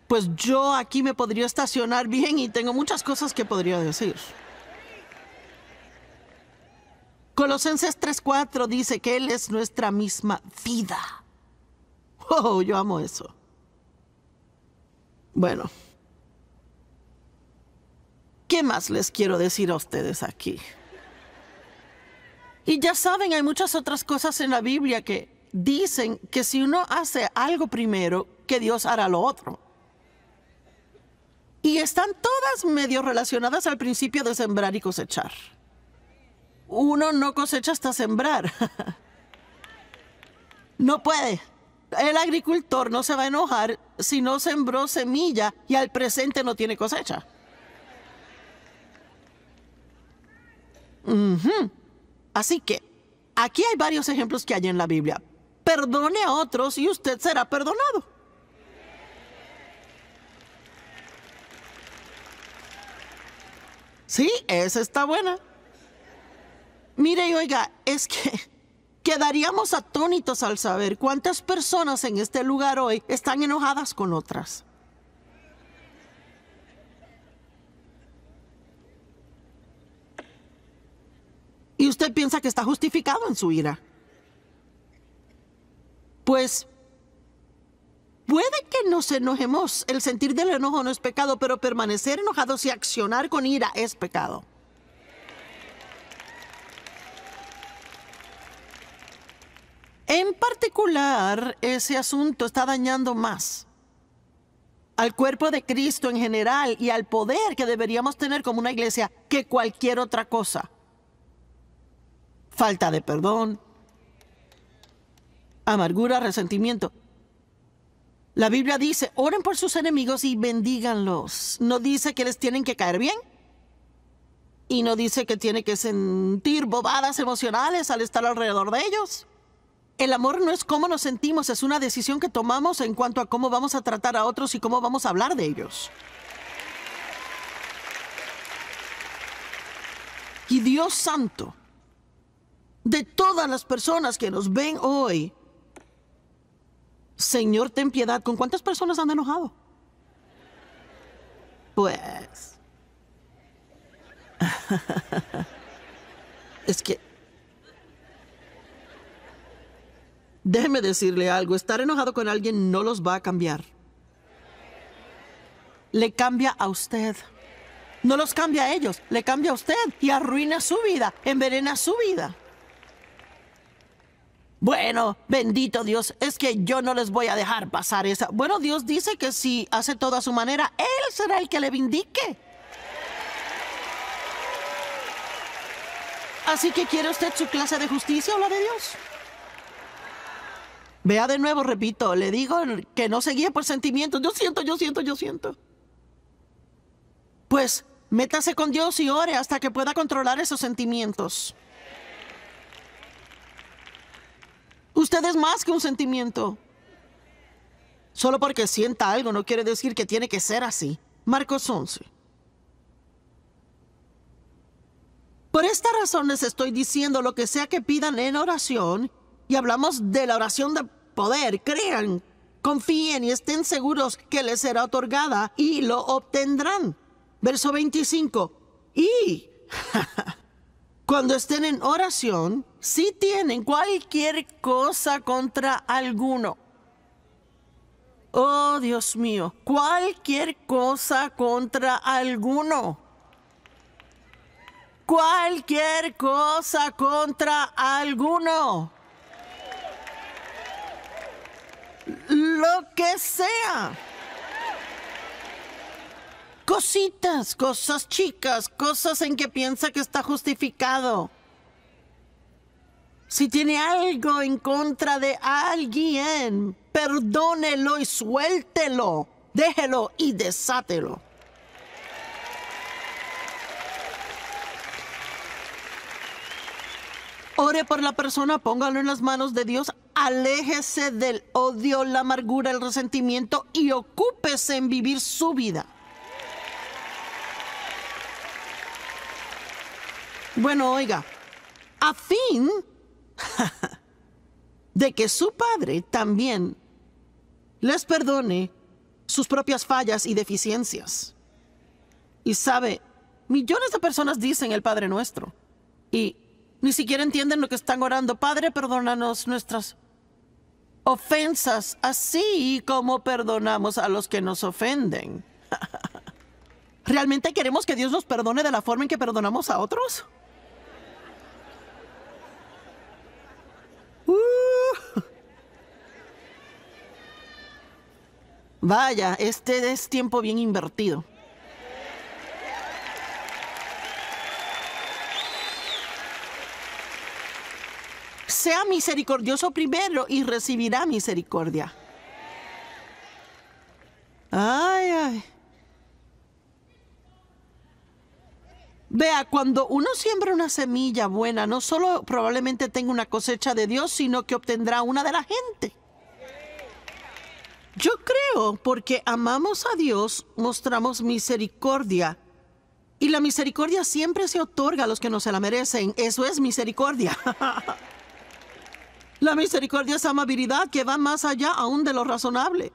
Pues yo aquí me podría estacionar bien y tengo muchas cosas que podría decir. Colosenses 3:4 dice que Él es nuestra misma vida. Oh, yo amo eso. Bueno. ¿Qué más les quiero decir a ustedes aquí? Y ya saben, hay muchas otras cosas en la Biblia que dicen que si uno hace algo primero, que Dios hará lo otro. Y están todas medio relacionadas al principio de sembrar y cosechar. Uno no cosecha hasta sembrar. [LAUGHS] no puede. El agricultor no se va a enojar si no sembró semilla y al presente no tiene cosecha. Así que, aquí hay varios ejemplos que hay en la Biblia. Perdone a otros y usted será perdonado. Sí, esa está buena. Mire y oiga, es que [LAUGHS] quedaríamos atónitos al saber cuántas personas en este lugar hoy están enojadas con otras. Y usted piensa que está justificado en su ira. Pues puede que nos enojemos. El sentir del enojo no es pecado, pero permanecer enojados y accionar con ira es pecado. En particular, ese asunto está dañando más al cuerpo de Cristo en general y al poder que deberíamos tener como una iglesia que cualquier otra cosa falta de perdón, amargura, resentimiento. La Biblia dice, oren por sus enemigos y bendíganlos. No dice que les tienen que caer bien. Y no dice que tiene que sentir bobadas emocionales al estar alrededor de ellos. El amor no es cómo nos sentimos, es una decisión que tomamos en cuanto a cómo vamos a tratar a otros y cómo vamos a hablar de ellos. Y Dios Santo de todas las personas que nos ven hoy. Señor, ten piedad. ¿Con cuántas personas han enojado? Pues... [LAUGHS] es que... Déjeme decirle algo, estar enojado con alguien no los va a cambiar. Le cambia a usted. No los cambia a ellos, le cambia a usted y arruina su vida, envenena su vida. Bueno, bendito Dios, es que yo no les voy a dejar pasar esa. Bueno, Dios dice que si hace todo a su manera, Él será el que le vindique. Así que quiere usted su clase de justicia o la de Dios. Vea de nuevo, repito, le digo que no se guíe por sentimientos. Yo siento, yo siento, yo siento. Pues métase con Dios y ore hasta que pueda controlar esos sentimientos. es más que un sentimiento. Solo porque sienta algo no quiere decir que tiene que ser así. Marcos 11. Por esta razón les estoy diciendo lo que sea que pidan en oración, y hablamos de la oración de poder, crean, confíen y estén seguros que les será otorgada y lo obtendrán. Verso 25. Y [LAUGHS] cuando estén en oración, si tienen cualquier cosa contra alguno. Oh Dios mío, cualquier cosa contra alguno. Cualquier cosa contra alguno. Lo que sea. Cositas, cosas chicas, cosas en que piensa que está justificado. Si tiene algo en contra de alguien, perdónelo y suéltelo. Déjelo y desátelo. Ore por la persona, póngalo en las manos de Dios, aléjese del odio, la amargura, el resentimiento y ocúpese en vivir su vida. Bueno, oiga, a fin [LAUGHS] de que su Padre también les perdone sus propias fallas y deficiencias. Y sabe, millones de personas dicen el Padre Nuestro y ni siquiera entienden lo que están orando. Padre, perdónanos nuestras ofensas, así como perdonamos a los que nos ofenden. [LAUGHS] ¿Realmente queremos que Dios nos perdone de la forma en que perdonamos a otros? Uh. Vaya, este es tiempo bien invertido. Sea misericordioso primero y recibirá misericordia. Ay, ay. Vea, cuando uno siembra una semilla buena, no solo probablemente tenga una cosecha de Dios, sino que obtendrá una de la gente. Yo creo, porque amamos a Dios, mostramos misericordia. Y la misericordia siempre se otorga a los que no se la merecen. Eso es misericordia. [LAUGHS] la misericordia es amabilidad que va más allá aún de lo razonable.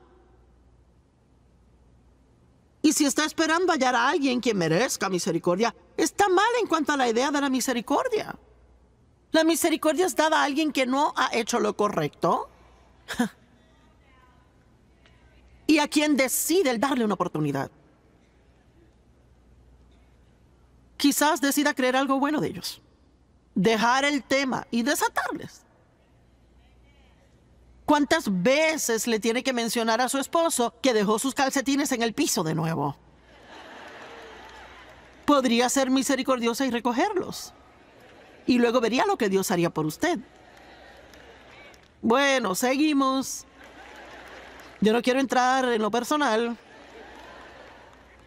Y si está esperando hallar a alguien que merezca misericordia, está mal en cuanto a la idea de la misericordia. ¿La misericordia es dada a alguien que no ha hecho lo correcto? [LAUGHS] y a quien decide el darle una oportunidad. Quizás decida creer algo bueno de ellos. Dejar el tema y desatarles. ¿Cuántas veces le tiene que mencionar a su esposo que dejó sus calcetines en el piso de nuevo? Podría ser misericordiosa y recogerlos. Y luego vería lo que Dios haría por usted. Bueno, seguimos. Yo no quiero entrar en lo personal.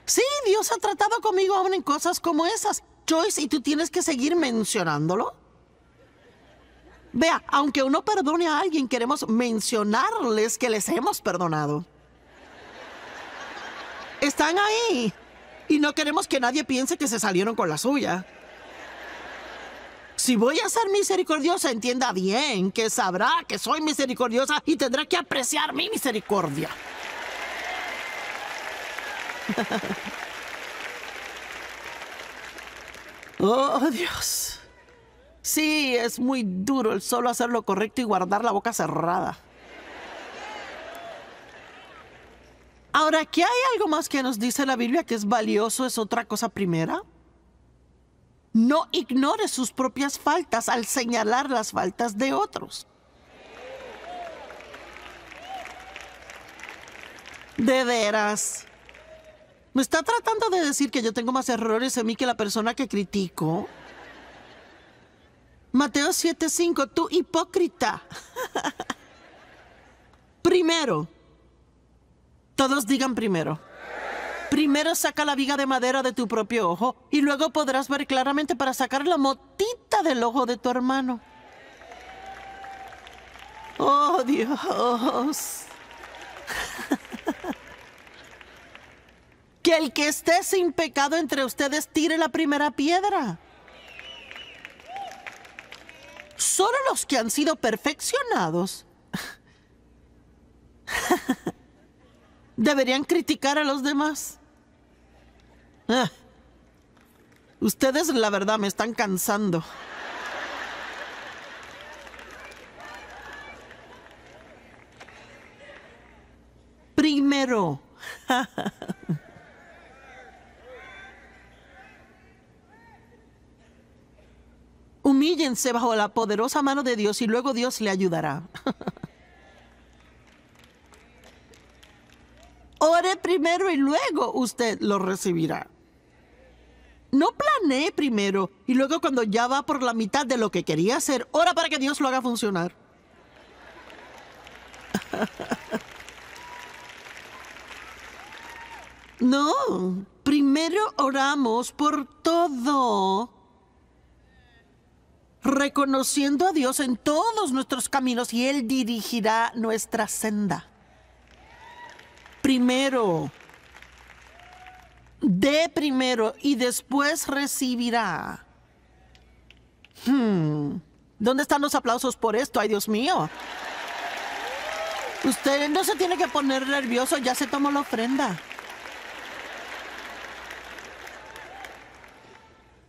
Sí, Dios ha tratado conmigo aún en cosas como esas. Joyce, ¿y tú tienes que seguir mencionándolo? Vea, aunque uno perdone a alguien, queremos mencionarles que les hemos perdonado. Están ahí. Y no queremos que nadie piense que se salieron con la suya. Si voy a ser misericordiosa, entienda bien que sabrá que soy misericordiosa y tendrá que apreciar mi misericordia. [LAUGHS] oh, Dios. Sí, es muy duro el solo hacer lo correcto y guardar la boca cerrada. Ahora, ¿qué hay algo más que nos dice la Biblia que es valioso, es otra cosa primera. No ignores sus propias faltas al señalar las faltas de otros. De veras. ¿Me está tratando de decir que yo tengo más errores en mí que la persona que critico? Mateo 7:5, tú hipócrita. primero, todos digan primero. Primero saca la viga de madera de tu propio ojo y luego podrás ver claramente para sacar la motita del ojo de tu hermano. Oh Dios. [LAUGHS] que el que esté sin pecado entre ustedes tire la primera piedra. Solo los que han sido perfeccionados deberían criticar a los demás. Ah, ustedes, la verdad, me están cansando. Primero. [LAUGHS] Humíllense bajo la poderosa mano de Dios y luego Dios le ayudará. [LAUGHS] Ore primero y luego usted lo recibirá. No planee primero y luego cuando ya va por la mitad de lo que quería hacer, ora para que Dios lo haga funcionar. [LAUGHS] No, primero oramos por todo reconociendo a Dios en todos nuestros caminos y Él dirigirá nuestra senda. Primero, de primero y después recibirá. Hmm. ¿Dónde están los aplausos por esto? Ay, Dios mío. Usted no se tiene que poner nervioso, ya se tomó la ofrenda.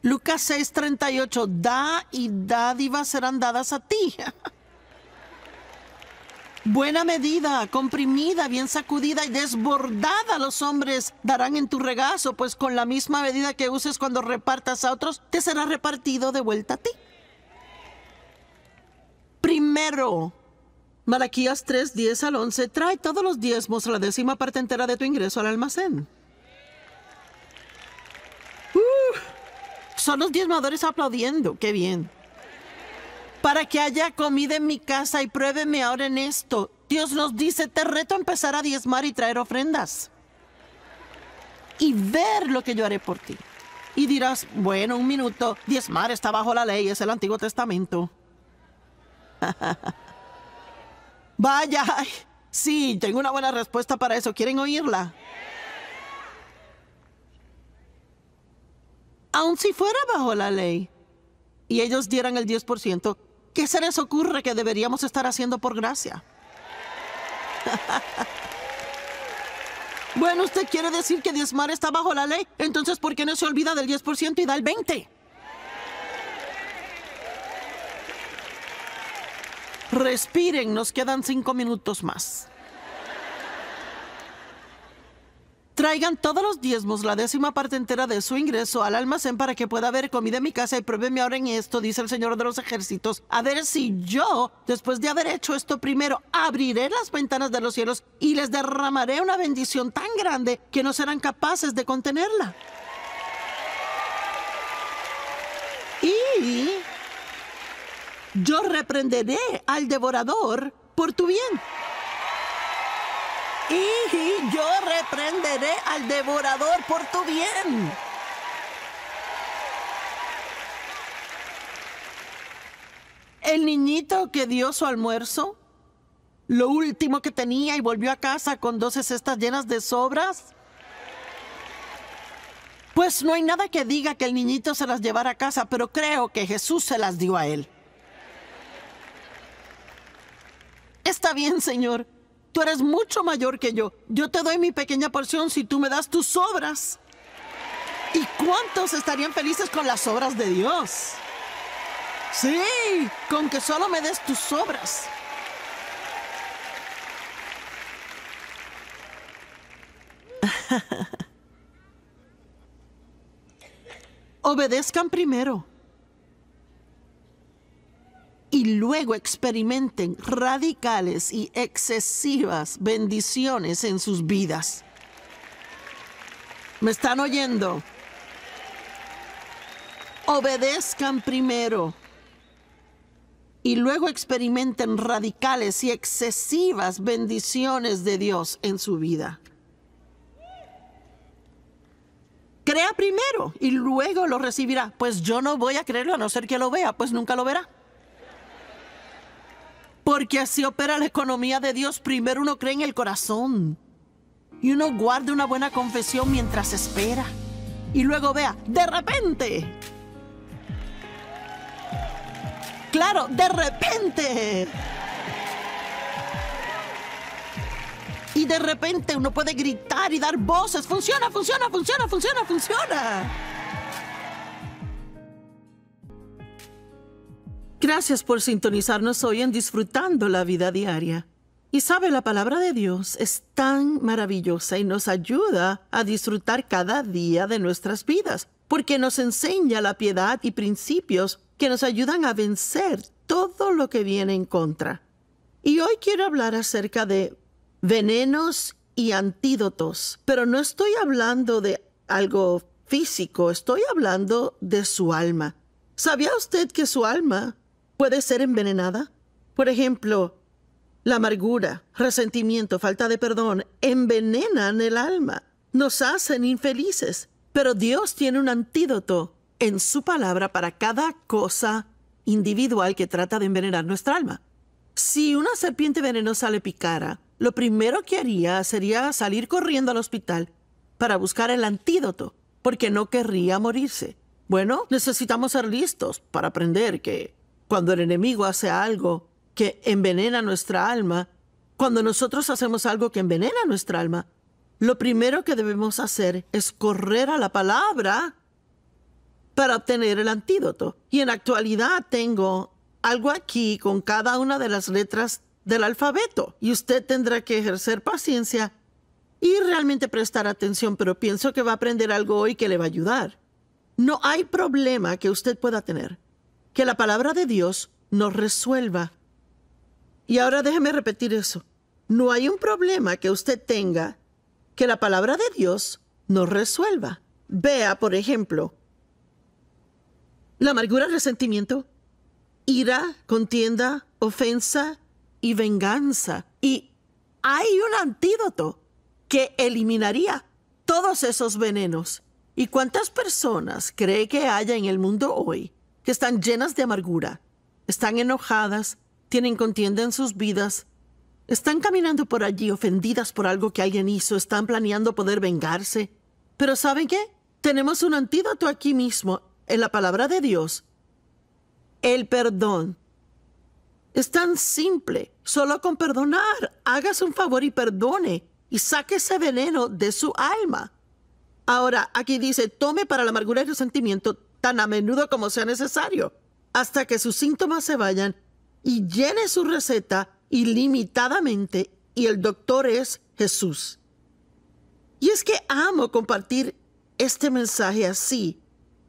Lucas 6:38, da y dádivas serán dadas a ti. [LAUGHS] Buena medida, comprimida, bien sacudida y desbordada los hombres darán en tu regazo, pues con la misma medida que uses cuando repartas a otros, te será repartido de vuelta a ti. Primero, Malaquías 3, 10 al 11, trae todos los diezmos, la décima parte entera de tu ingreso al almacén. Son los diezmadores aplaudiendo, qué bien. Para que haya comida en mi casa y pruébeme ahora en esto. Dios nos dice, te reto a empezar a diezmar y traer ofrendas. Y ver lo que yo haré por ti. Y dirás, bueno, un minuto, diezmar está bajo la ley, es el Antiguo Testamento. [LAUGHS] Vaya, sí, tengo una buena respuesta para eso. ¿Quieren oírla? aun si fuera bajo la ley, y ellos dieran el 10%, ¿qué se les ocurre que deberíamos estar haciendo por gracia? [LAUGHS] bueno, usted quiere decir que diezmar está bajo la ley, entonces ¿por qué no se olvida del 10% y da el 20%? Respiren, nos quedan cinco minutos más. Traigan todos los diezmos, la décima parte entera de su ingreso al almacén para que pueda haber comida en mi casa y pruébenme ahora en esto, dice el Señor de los ejércitos. A ver si yo, después de haber hecho esto primero, abriré las ventanas de los cielos y les derramaré una bendición tan grande que no serán capaces de contenerla. Y yo reprenderé al devorador por tu bien y yo reprenderé al devorador por tu bien. El niñito que dio su almuerzo, lo último que tenía y volvió a casa con dos cestas llenas de sobras. Pues no hay nada que diga que el niñito se las llevara a casa, pero creo que Jesús se las dio a él. Está bien, Señor. Tú eres mucho mayor que yo. Yo te doy mi pequeña porción si tú me das tus obras. ¿Y cuántos estarían felices con las obras de Dios? Sí, con que solo me des tus obras. [LAUGHS] Obedezcan primero. luego experimenten radicales y excesivas bendiciones en sus vidas. ¿Me están oyendo? Obedezcan primero y luego experimenten radicales y excesivas bendiciones de Dios en su vida. Crea primero y luego lo recibirá. Pues yo no voy a creerlo a no ser que lo vea, pues nunca lo verá. Porque así opera la economía de Dios. Primero uno cree en el corazón. Y uno guarda una buena confesión mientras espera. Y luego vea, de repente. Claro, de repente. Y de repente uno puede gritar y dar voces. Funciona, funciona, funciona, funciona, funciona. Gracias por sintonizarnos hoy en Disfrutando la Vida Diaria. Y sabe, la palabra de Dios es tan maravillosa y nos ayuda a disfrutar cada día de nuestras vidas, porque nos enseña la piedad y principios que nos ayudan a vencer todo lo que viene en contra. Y hoy quiero hablar acerca de venenos y antídotos, pero no estoy hablando de algo físico, estoy hablando de su alma. ¿Sabía usted que su alma puede ser envenenada. Por ejemplo, la amargura, resentimiento, falta de perdón envenenan el alma, nos hacen infelices, pero Dios tiene un antídoto en su palabra para cada cosa individual que trata de envenenar nuestra alma. Si una serpiente venenosa le picara, lo primero que haría sería salir corriendo al hospital para buscar el antídoto, porque no querría morirse. Bueno, necesitamos ser listos para aprender que cuando el enemigo hace algo que envenena nuestra alma, cuando nosotros hacemos algo que envenena nuestra alma, lo primero que debemos hacer es correr a la palabra para obtener el antídoto. Y en actualidad tengo algo aquí con cada una de las letras del alfabeto y usted tendrá que ejercer paciencia y realmente prestar atención, pero pienso que va a aprender algo hoy que le va a ayudar. No hay problema que usted pueda tener que la palabra de Dios nos resuelva. Y ahora déjeme repetir eso. No hay un problema que usted tenga que la palabra de Dios nos resuelva. Vea, por ejemplo, la amargura, resentimiento, ira, contienda, ofensa y venganza. Y hay un antídoto que eliminaría todos esos venenos. ¿Y cuántas personas cree que haya en el mundo hoy que están llenas de amargura, están enojadas, tienen contienda en sus vidas, están caminando por allí ofendidas por algo que alguien hizo, están planeando poder vengarse. Pero ¿saben qué? Tenemos un antídoto aquí mismo, en la palabra de Dios. El perdón. Es tan simple, solo con perdonar. hagas un favor y perdone y saque ese veneno de su alma. Ahora, aquí dice, tome para la amargura y resentimiento tan a menudo como sea necesario, hasta que sus síntomas se vayan y llene su receta ilimitadamente y el doctor es Jesús. Y es que amo compartir este mensaje así,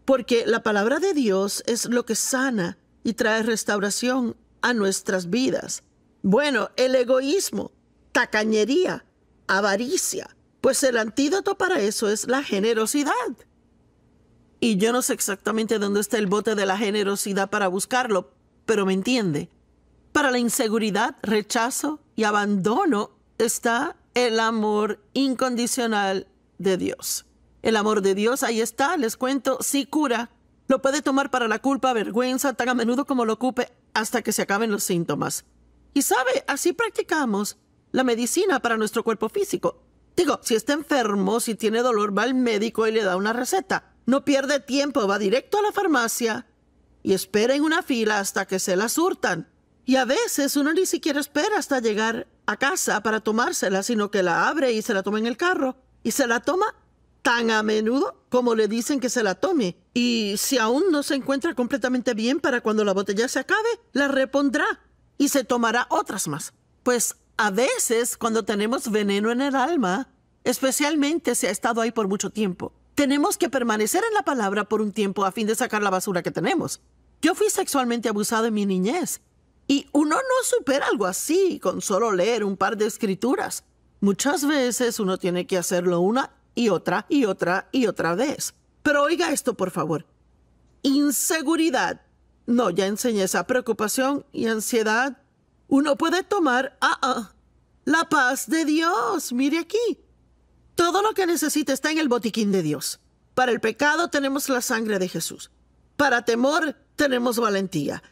porque la palabra de Dios es lo que sana y trae restauración a nuestras vidas. Bueno, el egoísmo, tacañería, avaricia, pues el antídoto para eso es la generosidad. Y yo no sé exactamente dónde está el bote de la generosidad para buscarlo, pero me entiende. Para la inseguridad, rechazo y abandono está el amor incondicional de Dios. El amor de Dios, ahí está, les cuento, sí cura. Lo puede tomar para la culpa, vergüenza, tan a menudo como lo ocupe, hasta que se acaben los síntomas. Y sabe, así practicamos la medicina para nuestro cuerpo físico. Digo, si está enfermo, si tiene dolor, va al médico y le da una receta. No pierde tiempo, va directo a la farmacia y espera en una fila hasta que se la surtan. Y a veces uno ni siquiera espera hasta llegar a casa para tomársela, sino que la abre y se la toma en el carro. Y se la toma tan a menudo como le dicen que se la tome. Y si aún no se encuentra completamente bien para cuando la botella se acabe, la repondrá y se tomará otras más. Pues a veces cuando tenemos veneno en el alma, especialmente si ha estado ahí por mucho tiempo, tenemos que permanecer en la palabra por un tiempo a fin de sacar la basura que tenemos. Yo fui sexualmente abusado en mi niñez y uno no supera algo así con solo leer un par de escrituras. Muchas veces uno tiene que hacerlo una y otra y otra y otra vez. Pero oiga esto, por favor. Inseguridad. No, ya enseñé esa preocupación y ansiedad. Uno puede tomar, ah, ah la paz de Dios. Mire aquí. Todo lo que necesita está en el botiquín de Dios. Para el pecado tenemos la sangre de Jesús. Para temor tenemos valentía.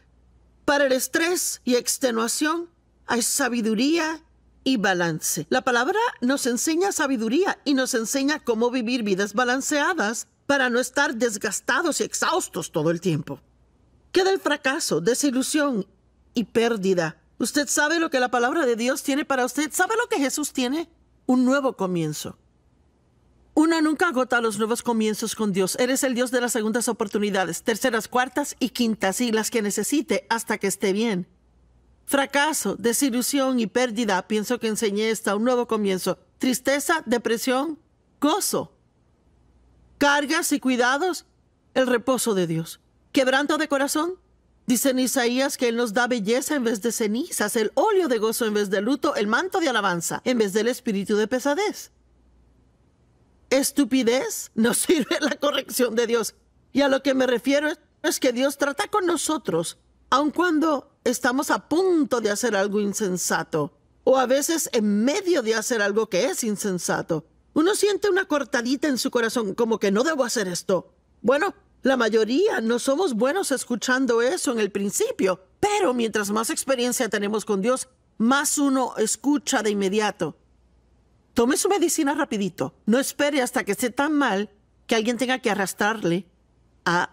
Para el estrés y extenuación hay sabiduría y balance. La palabra nos enseña sabiduría y nos enseña cómo vivir vidas balanceadas para no estar desgastados y exhaustos todo el tiempo. Queda el fracaso, desilusión y pérdida. Usted sabe lo que la palabra de Dios tiene para usted, sabe lo que Jesús tiene, un nuevo comienzo. Una nunca agota los nuevos comienzos con Dios. Eres el Dios de las segundas oportunidades, terceras, cuartas y quintas y las que necesite hasta que esté bien. Fracaso, desilusión y pérdida, pienso que enseñé esta, un nuevo comienzo. Tristeza, depresión, gozo. Cargas y cuidados, el reposo de Dios. Quebranto de corazón, dice en Isaías que Él nos da belleza en vez de cenizas, el óleo de gozo en vez de luto, el manto de alabanza en vez del espíritu de pesadez estupidez no [LAUGHS] sirve la corrección de Dios. Y a lo que me refiero es que Dios trata con nosotros, aun cuando estamos a punto de hacer algo insensato, o a veces en medio de hacer algo que es insensato. Uno siente una cortadita en su corazón, como que no debo hacer esto. Bueno, la mayoría no somos buenos escuchando eso en el principio, pero mientras más experiencia tenemos con Dios, más uno escucha de inmediato. Tome su medicina rapidito. No espere hasta que esté tan mal que alguien tenga que arrastrarle a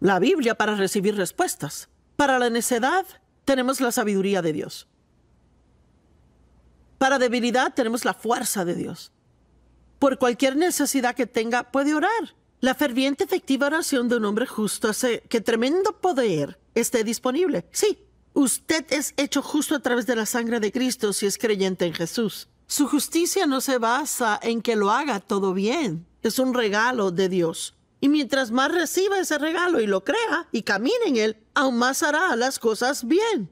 la Biblia para recibir respuestas. Para la necedad tenemos la sabiduría de Dios. Para debilidad tenemos la fuerza de Dios. Por cualquier necesidad que tenga puede orar. La ferviente efectiva oración de un hombre justo hace que tremendo poder esté disponible. Sí, Usted es hecho justo a través de la sangre de Cristo si es creyente en Jesús. Su justicia no se basa en que lo haga todo bien. Es un regalo de Dios. Y mientras más reciba ese regalo y lo crea y camine en él, aún más hará las cosas bien.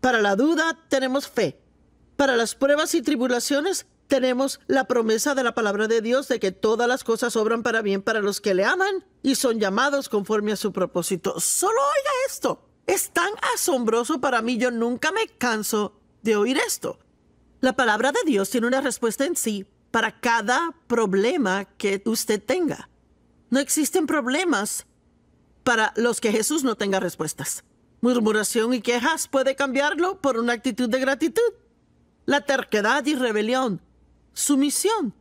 Para la duda tenemos fe. Para las pruebas y tribulaciones tenemos la promesa de la palabra de Dios de que todas las cosas obran para bien para los que le aman y son llamados conforme a su propósito. Solo oiga esto. Es tan asombroso para mí, yo nunca me canso de oír esto. La palabra de Dios tiene una respuesta en sí para cada problema que usted tenga. No existen problemas para los que Jesús no tenga respuestas. Murmuración y quejas puede cambiarlo por una actitud de gratitud. La terquedad y rebelión, sumisión,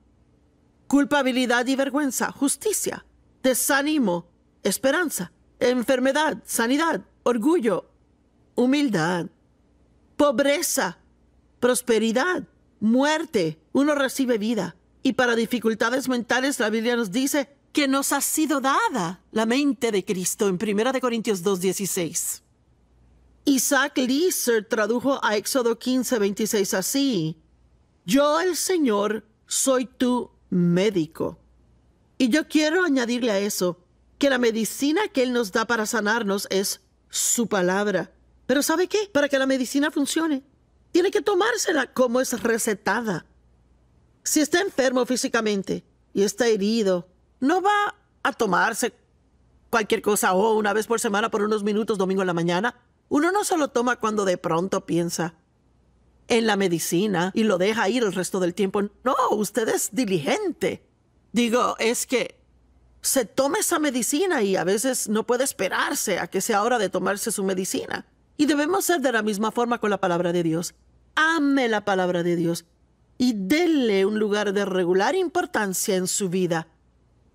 culpabilidad y vergüenza, justicia, desánimo, esperanza, enfermedad, sanidad, orgullo, humildad, pobreza, prosperidad, muerte, uno recibe vida. Y para dificultades mentales la Biblia nos dice que nos ha sido dada la mente de Cristo en 1 Corintios 2.16. Isaac Leeser tradujo a Éxodo 15.26 así, Yo el Señor soy tu médico. Y yo quiero añadirle a eso que la medicina que Él nos da para sanarnos es su palabra. Pero ¿sabe qué? Para que la medicina funcione, tiene que tomársela como es recetada. Si está enfermo físicamente y está herido, no va a tomarse cualquier cosa o una vez por semana por unos minutos domingo en la mañana. Uno no se lo toma cuando de pronto piensa en la medicina y lo deja ir el resto del tiempo. No, usted es diligente. Digo, es que se toma esa medicina y a veces no puede esperarse a que sea hora de tomarse su medicina. Y debemos ser de la misma forma con la palabra de Dios. Ame la palabra de Dios y déle un lugar de regular importancia en su vida.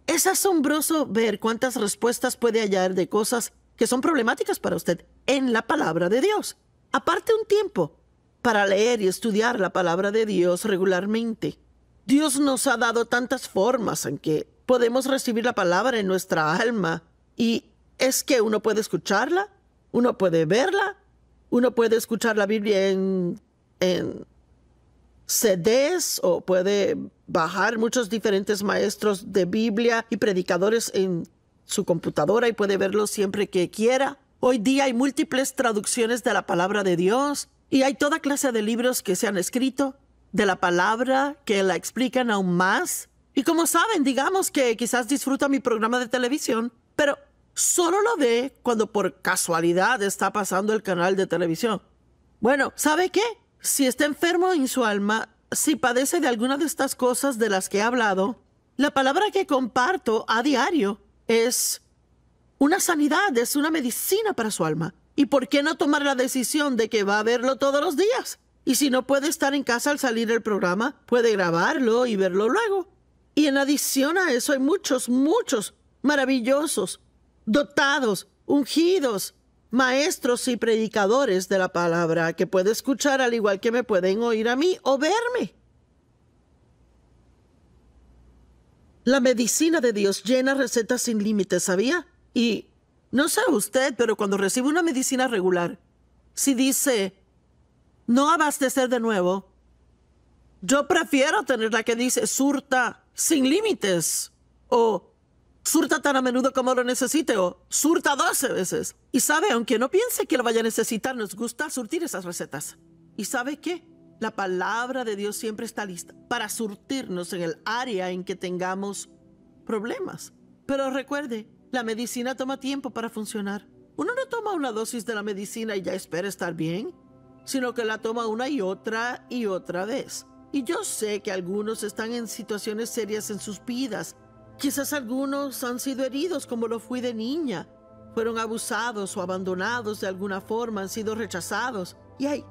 Es asombroso ver cuántas respuestas puede hallar de cosas que son problemáticas para usted en la palabra de Dios. Aparte un tiempo para leer y estudiar la palabra de Dios regularmente. Dios nos ha dado tantas formas en que podemos recibir la palabra en nuestra alma y es que uno puede escucharla, uno puede verla, uno puede escuchar la Biblia en, en CDs o puede bajar muchos diferentes maestros de Biblia y predicadores en su computadora y puede verlo siempre que quiera. Hoy día hay múltiples traducciones de la palabra de Dios y hay toda clase de libros que se han escrito de la palabra que la explican aún más y como saben, digamos que quizás disfruta mi programa de televisión, pero solo lo ve cuando por casualidad está pasando el canal de televisión. Bueno, ¿sabe qué? Si está enfermo en su alma, si padece de alguna de estas cosas de las que he hablado, la palabra que comparto a diario es una sanidad, es una medicina para su alma. ¿Y por qué no tomar la decisión de que va a verlo todos los días? Y si no puede estar en casa al salir el programa, puede grabarlo y verlo luego. Y en adición a eso hay muchos, muchos maravillosos, dotados, ungidos, maestros y predicadores de la palabra que puede escuchar al igual que me pueden oír a mí o verme. La medicina de Dios llena recetas sin límites, ¿sabía? Y no sé usted, pero cuando recibe una medicina regular, si dice, no abastecer de nuevo, yo prefiero tener la que dice, surta sin límites o surta tan a menudo como lo necesite o surta 12 veces. Y sabe, aunque no piense que lo vaya a necesitar, nos gusta surtir esas recetas. ¿Y sabe qué? La palabra de Dios siempre está lista para surtirnos en el área en que tengamos problemas. Pero recuerde, la medicina toma tiempo para funcionar. Uno no toma una dosis de la medicina y ya espera estar bien, sino que la toma una y otra y otra vez. Y yo sé que algunos están en situaciones serias en sus vidas. Quizás algunos han sido heridos como lo fui de niña. Fueron abusados o abandonados de alguna forma, han sido rechazados. Y hay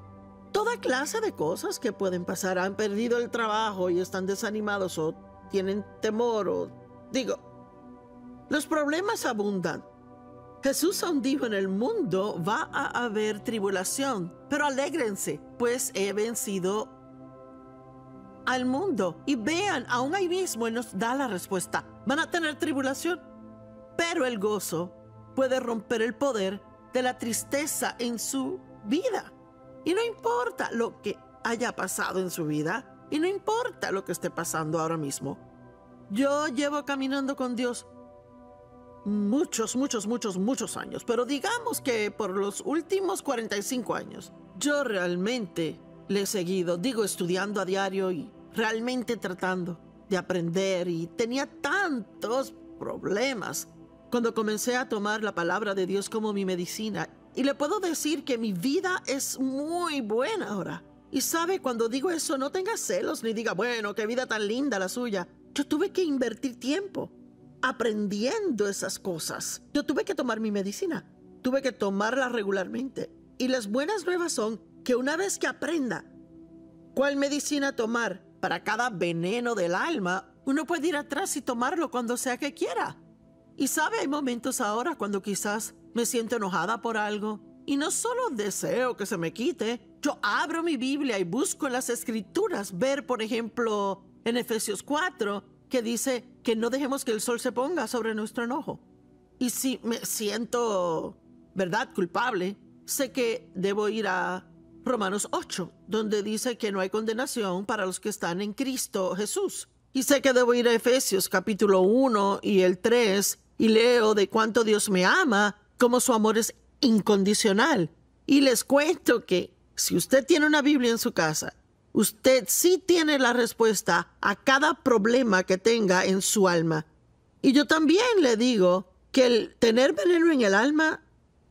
toda clase de cosas que pueden pasar. Han perdido el trabajo y están desanimados o tienen temor o... Digo, los problemas abundan. Jesús aún dijo en el mundo va a haber tribulación, pero alégrense, pues he vencido al mundo y vean, aún ahí mismo Él nos da la respuesta. Van a tener tribulación, pero el gozo puede romper el poder de la tristeza en su vida. Y no importa lo que haya pasado en su vida y no importa lo que esté pasando ahora mismo. Yo llevo caminando con Dios muchos, muchos, muchos, muchos años, pero digamos que por los últimos 45 años, yo realmente le he seguido, digo, estudiando a diario y realmente tratando de aprender y tenía tantos problemas cuando comencé a tomar la palabra de Dios como mi medicina. Y le puedo decir que mi vida es muy buena ahora. Y sabe, cuando digo eso, no tenga celos ni diga, bueno, qué vida tan linda la suya. Yo tuve que invertir tiempo aprendiendo esas cosas. Yo tuve que tomar mi medicina, tuve que tomarla regularmente. Y las buenas nuevas son que una vez que aprenda cuál medicina tomar para cada veneno del alma, uno puede ir atrás y tomarlo cuando sea que quiera. Y sabe, hay momentos ahora cuando quizás me siento enojada por algo y no solo deseo que se me quite, yo abro mi Biblia y busco en las escrituras ver, por ejemplo, en Efesios 4, que dice que no dejemos que el sol se ponga sobre nuestro enojo. Y si me siento, ¿verdad?, culpable, sé que debo ir a Romanos 8, donde dice que no hay condenación para los que están en Cristo Jesús. Y sé que debo ir a Efesios capítulo 1 y el 3 y leo de cuánto Dios me ama, cómo su amor es incondicional. Y les cuento que si usted tiene una Biblia en su casa, usted sí tiene la respuesta a cada problema que tenga en su alma. Y yo también le digo que el tener veneno en el alma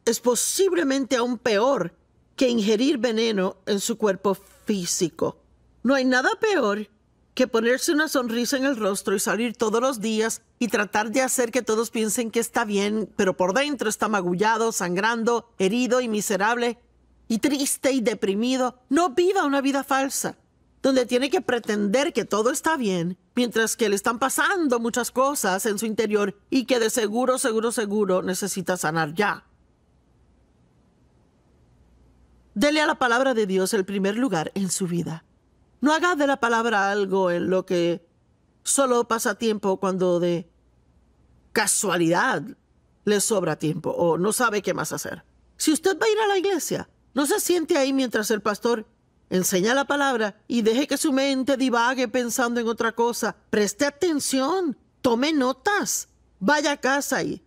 es posiblemente aún peor que ingerir veneno en su cuerpo físico. No hay nada peor que ponerse una sonrisa en el rostro y salir todos los días y tratar de hacer que todos piensen que está bien, pero por dentro está magullado, sangrando, herido y miserable, y triste y deprimido. No viva una vida falsa, donde tiene que pretender que todo está bien, mientras que le están pasando muchas cosas en su interior y que de seguro, seguro, seguro necesita sanar ya. Dele a la palabra de Dios el primer lugar en su vida. No haga de la palabra algo en lo que solo pasa tiempo cuando de casualidad le sobra tiempo o no sabe qué más hacer. Si usted va a ir a la iglesia, no se siente ahí mientras el pastor enseña la palabra y deje que su mente divague pensando en otra cosa. Preste atención, tome notas, vaya a casa y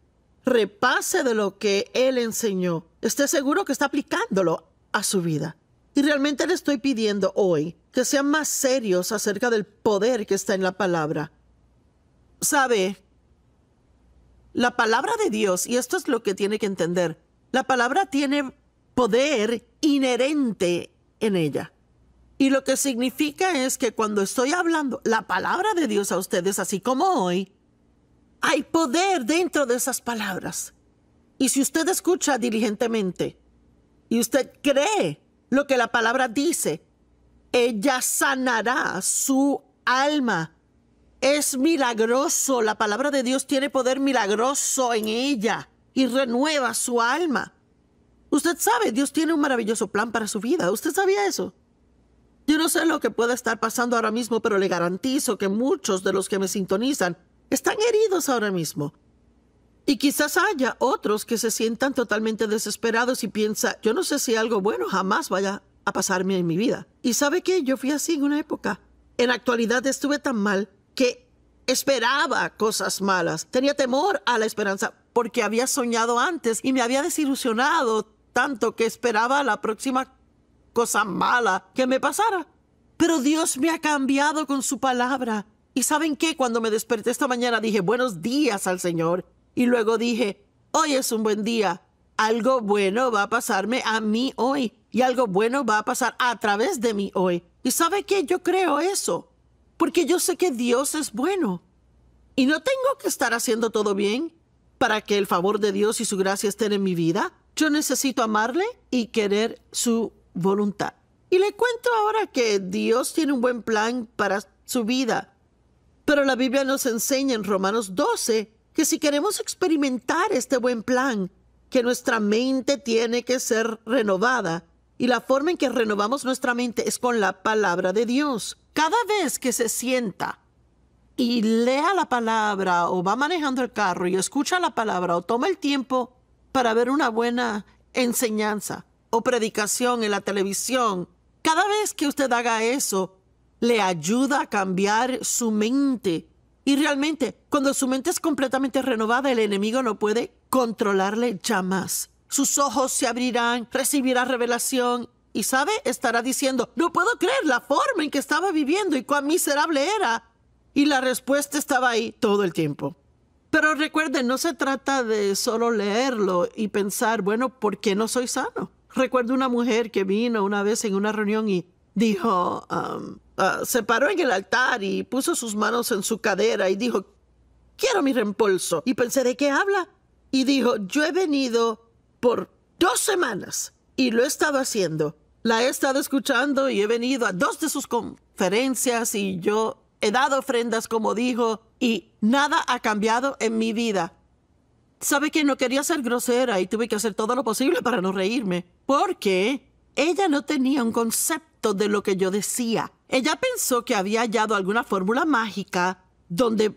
repase de lo que él enseñó. Esté seguro que está aplicándolo a su vida. Y realmente le estoy pidiendo hoy que sean más serios acerca del poder que está en la palabra. ¿Sabe? La palabra de Dios, y esto es lo que tiene que entender, la palabra tiene poder inherente en ella. Y lo que significa es que cuando estoy hablando la palabra de Dios a ustedes, así como hoy, hay poder dentro de esas palabras. Y si usted escucha diligentemente, y usted cree lo que la palabra dice, ella sanará su alma. Es milagroso, la palabra de Dios tiene poder milagroso en ella y renueva su alma. Usted sabe, Dios tiene un maravilloso plan para su vida. ¿Usted sabía eso? Yo no sé lo que puede estar pasando ahora mismo, pero le garantizo que muchos de los que me sintonizan están heridos ahora mismo. Y quizás haya otros que se sientan totalmente desesperados y piensa, yo no sé si algo bueno jamás vaya a pasarme en mi vida. Y sabe que yo fui así en una época. En actualidad estuve tan mal que esperaba cosas malas, tenía temor a la esperanza porque había soñado antes y me había desilusionado tanto que esperaba la próxima cosa mala que me pasara. Pero Dios me ha cambiado con su palabra. Y saben qué, cuando me desperté esta mañana dije buenos días al Señor y luego dije, hoy es un buen día, algo bueno va a pasarme a mí hoy y algo bueno va a pasar a través de mí hoy. ¿Y sabe qué? Yo creo eso, porque yo sé que Dios es bueno y no tengo que estar haciendo todo bien para que el favor de Dios y su gracia estén en mi vida. Yo necesito amarle y querer su voluntad. Y le cuento ahora que Dios tiene un buen plan para su vida. Pero la Biblia nos enseña en Romanos 12 que si queremos experimentar este buen plan, que nuestra mente tiene que ser renovada. Y la forma en que renovamos nuestra mente es con la palabra de Dios. Cada vez que se sienta y lea la palabra o va manejando el carro y escucha la palabra o toma el tiempo para ver una buena enseñanza o predicación en la televisión, cada vez que usted haga eso, le ayuda a cambiar su mente y realmente, cuando su mente es completamente renovada, el enemigo no puede controlarle jamás. Sus ojos se abrirán, recibirá revelación y, ¿sabe? Estará diciendo, no puedo creer la forma en que estaba viviendo y cuán miserable era. Y la respuesta estaba ahí todo el tiempo. Pero recuerden, no se trata de solo leerlo y pensar, bueno, ¿por qué no soy sano? Recuerdo una mujer que vino una vez en una reunión y dijo, um, Ah, se paró en el altar y puso sus manos en su cadera y dijo, quiero mi reembolso. Y pensé, ¿de qué habla? Y dijo, yo he venido por dos semanas y lo he estado haciendo. La he estado escuchando y he venido a dos de sus conferencias y yo he dado ofrendas como dijo y nada ha cambiado en mi vida. Sabe que no quería ser grosera y tuve que hacer todo lo posible para no reírme, porque ella no tenía un concepto de lo que yo decía. Ella pensó que había hallado alguna fórmula mágica donde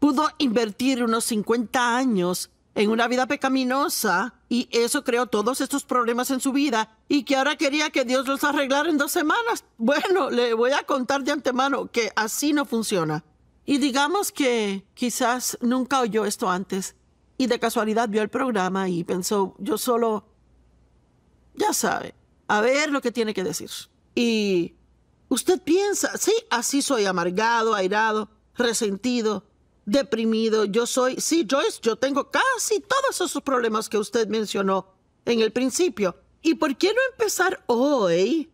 pudo invertir unos 50 años en una vida pecaminosa y eso creó todos estos problemas en su vida y que ahora quería que Dios los arreglara en dos semanas. Bueno, le voy a contar de antemano que así no funciona. Y digamos que quizás nunca oyó esto antes y de casualidad vio el programa y pensó, yo solo, ya sabe, a ver lo que tiene que decir. Y Usted piensa, sí, así soy amargado, airado, resentido, deprimido. Yo soy, sí, Joyce, yo tengo casi todos esos problemas que usted mencionó en el principio. ¿Y por qué no empezar hoy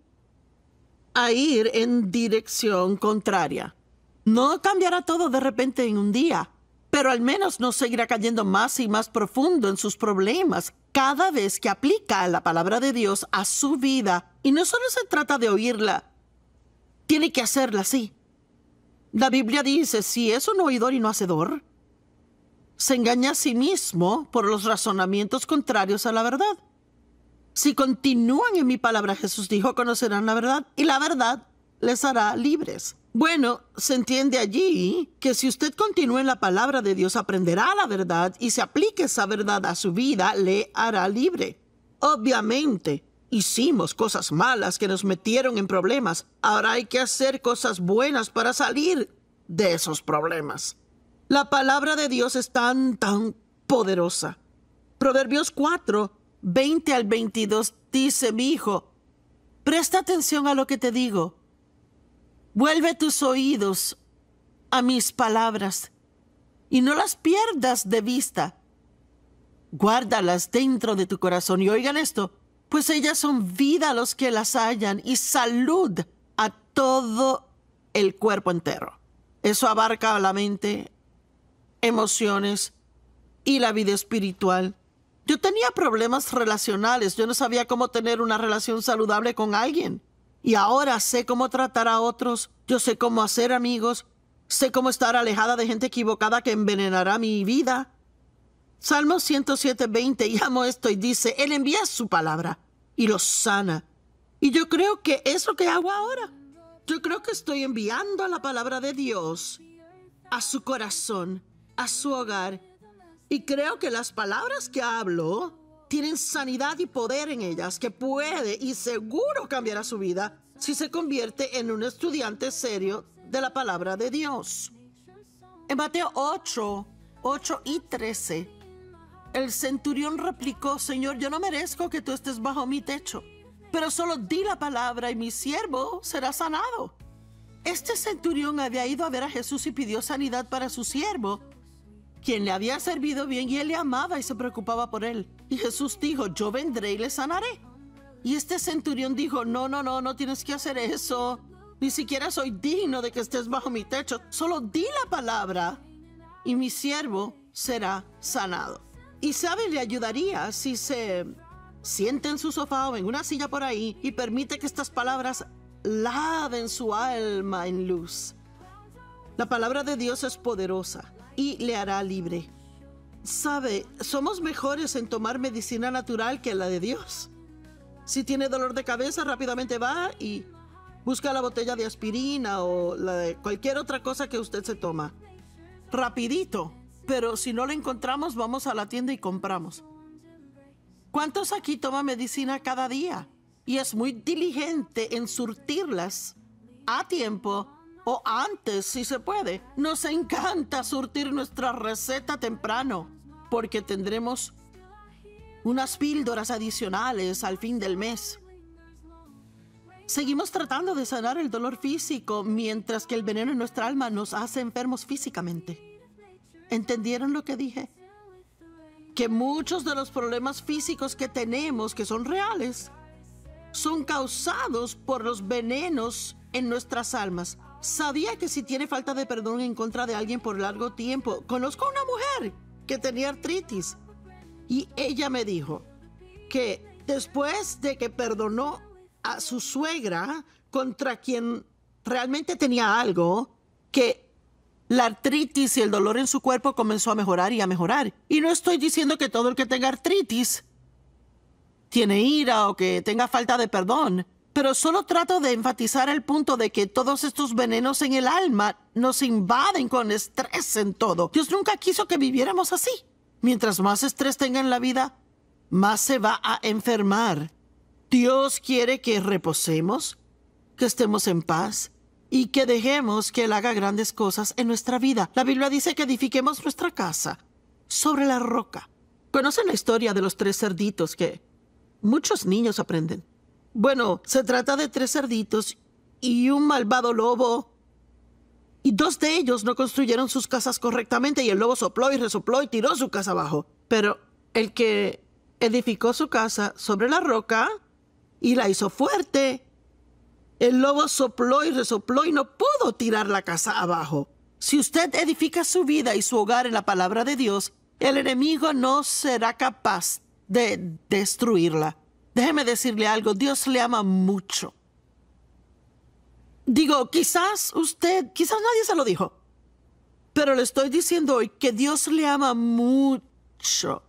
a ir en dirección contraria? No cambiará todo de repente en un día, pero al menos no seguirá cayendo más y más profundo en sus problemas cada vez que aplica la palabra de Dios a su vida. Y no solo se trata de oírla tiene que hacerla así. La Biblia dice, si es un oidor y no hacedor, se engaña a sí mismo por los razonamientos contrarios a la verdad. Si continúan en mi palabra, Jesús dijo, conocerán la verdad y la verdad les hará libres. Bueno, se entiende allí que si usted continúa en la palabra de Dios, aprenderá la verdad y se aplique esa verdad a su vida, le hará libre. Obviamente, Hicimos cosas malas que nos metieron en problemas. Ahora hay que hacer cosas buenas para salir de esos problemas. La palabra de Dios es tan, tan poderosa. Proverbios 4, 20 al 22 dice, mi hijo, presta atención a lo que te digo. Vuelve tus oídos a mis palabras y no las pierdas de vista. Guárdalas dentro de tu corazón y oigan esto pues ellas son vida a los que las hallan y salud a todo el cuerpo entero. Eso abarca la mente, emociones y la vida espiritual. Yo tenía problemas relacionales, yo no sabía cómo tener una relación saludable con alguien. Y ahora sé cómo tratar a otros, yo sé cómo hacer amigos, sé cómo estar alejada de gente equivocada que envenenará mi vida. Salmo 107.20, 20, y amo esto y dice, Él envía su palabra y los sana. Y yo creo que es lo que hago ahora. Yo creo que estoy enviando la palabra de Dios a su corazón, a su hogar. Y creo que las palabras que hablo tienen sanidad y poder en ellas que puede y seguro cambiará su vida si se convierte en un estudiante serio de la palabra de Dios. En Mateo 8, 8 y 13 el centurión replicó, Señor, yo no merezco que tú estés bajo mi techo, pero solo di la palabra y mi siervo será sanado. Este centurión había ido a ver a Jesús y pidió sanidad para su siervo, quien le había servido bien y él le amaba y se preocupaba por él. Y Jesús dijo, yo vendré y le sanaré. Y este centurión dijo, no, no, no, no tienes que hacer eso. Ni siquiera soy digno de que estés bajo mi techo. Solo di la palabra y mi siervo será sanado. Y sabe, le ayudaría si se siente en su sofá o en una silla por ahí y permite que estas palabras laven su alma en luz. La palabra de Dios es poderosa y le hará libre. Sabe, somos mejores en tomar medicina natural que la de Dios. Si tiene dolor de cabeza, rápidamente va y busca la botella de aspirina o la de cualquier otra cosa que usted se toma. Rapidito pero si no lo encontramos, vamos a la tienda y compramos. ¿Cuántos aquí toman medicina cada día? Y es muy diligente en surtirlas a tiempo o antes, si se puede. Nos encanta surtir nuestra receta temprano, porque tendremos unas píldoras adicionales al fin del mes. Seguimos tratando de sanar el dolor físico mientras que el veneno en nuestra alma nos hace enfermos físicamente. ¿Entendieron lo que dije? Que muchos de los problemas físicos que tenemos, que son reales, son causados por los venenos en nuestras almas. Sabía que si tiene falta de perdón en contra de alguien por largo tiempo, conozco a una mujer que tenía artritis y ella me dijo que después de que perdonó a su suegra contra quien realmente tenía algo que la artritis y el dolor en su cuerpo comenzó a mejorar y a mejorar. Y no estoy diciendo que todo el que tenga artritis tiene ira o que tenga falta de perdón, pero solo trato de enfatizar el punto de que todos estos venenos en el alma nos invaden con estrés en todo. Dios nunca quiso que viviéramos así. Mientras más estrés tenga en la vida, más se va a enfermar. Dios quiere que reposemos, que estemos en paz, y que dejemos que Él haga grandes cosas en nuestra vida. La Biblia dice que edifiquemos nuestra casa sobre la roca. Conocen la historia de los tres cerditos que muchos niños aprenden. Bueno, se trata de tres cerditos y un malvado lobo. Y dos de ellos no construyeron sus casas correctamente y el lobo sopló y resopló y tiró su casa abajo. Pero el que edificó su casa sobre la roca y la hizo fuerte el lobo sopló y resopló y no pudo tirar la casa abajo. Si usted edifica su vida y su hogar en la palabra de Dios, el enemigo no será capaz de destruirla. Déjeme decirle algo, Dios le ama mucho. Digo, quizás usted, quizás nadie se lo dijo, pero le estoy diciendo hoy que Dios le ama mucho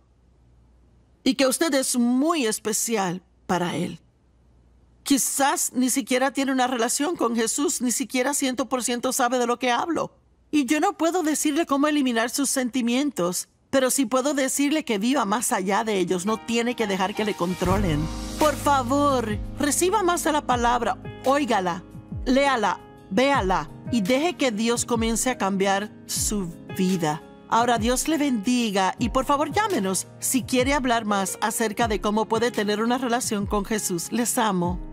y que usted es muy especial para Él quizás ni siquiera tiene una relación con Jesús, ni siquiera 100% sabe de lo que hablo. Y yo no puedo decirle cómo eliminar sus sentimientos, pero sí puedo decirle que viva más allá de ellos, no tiene que dejar que le controlen. Por favor, reciba más de la palabra, óigala, léala, véala y deje que Dios comience a cambiar su vida. Ahora Dios le bendiga y por favor llámenos si quiere hablar más acerca de cómo puede tener una relación con Jesús. Les amo.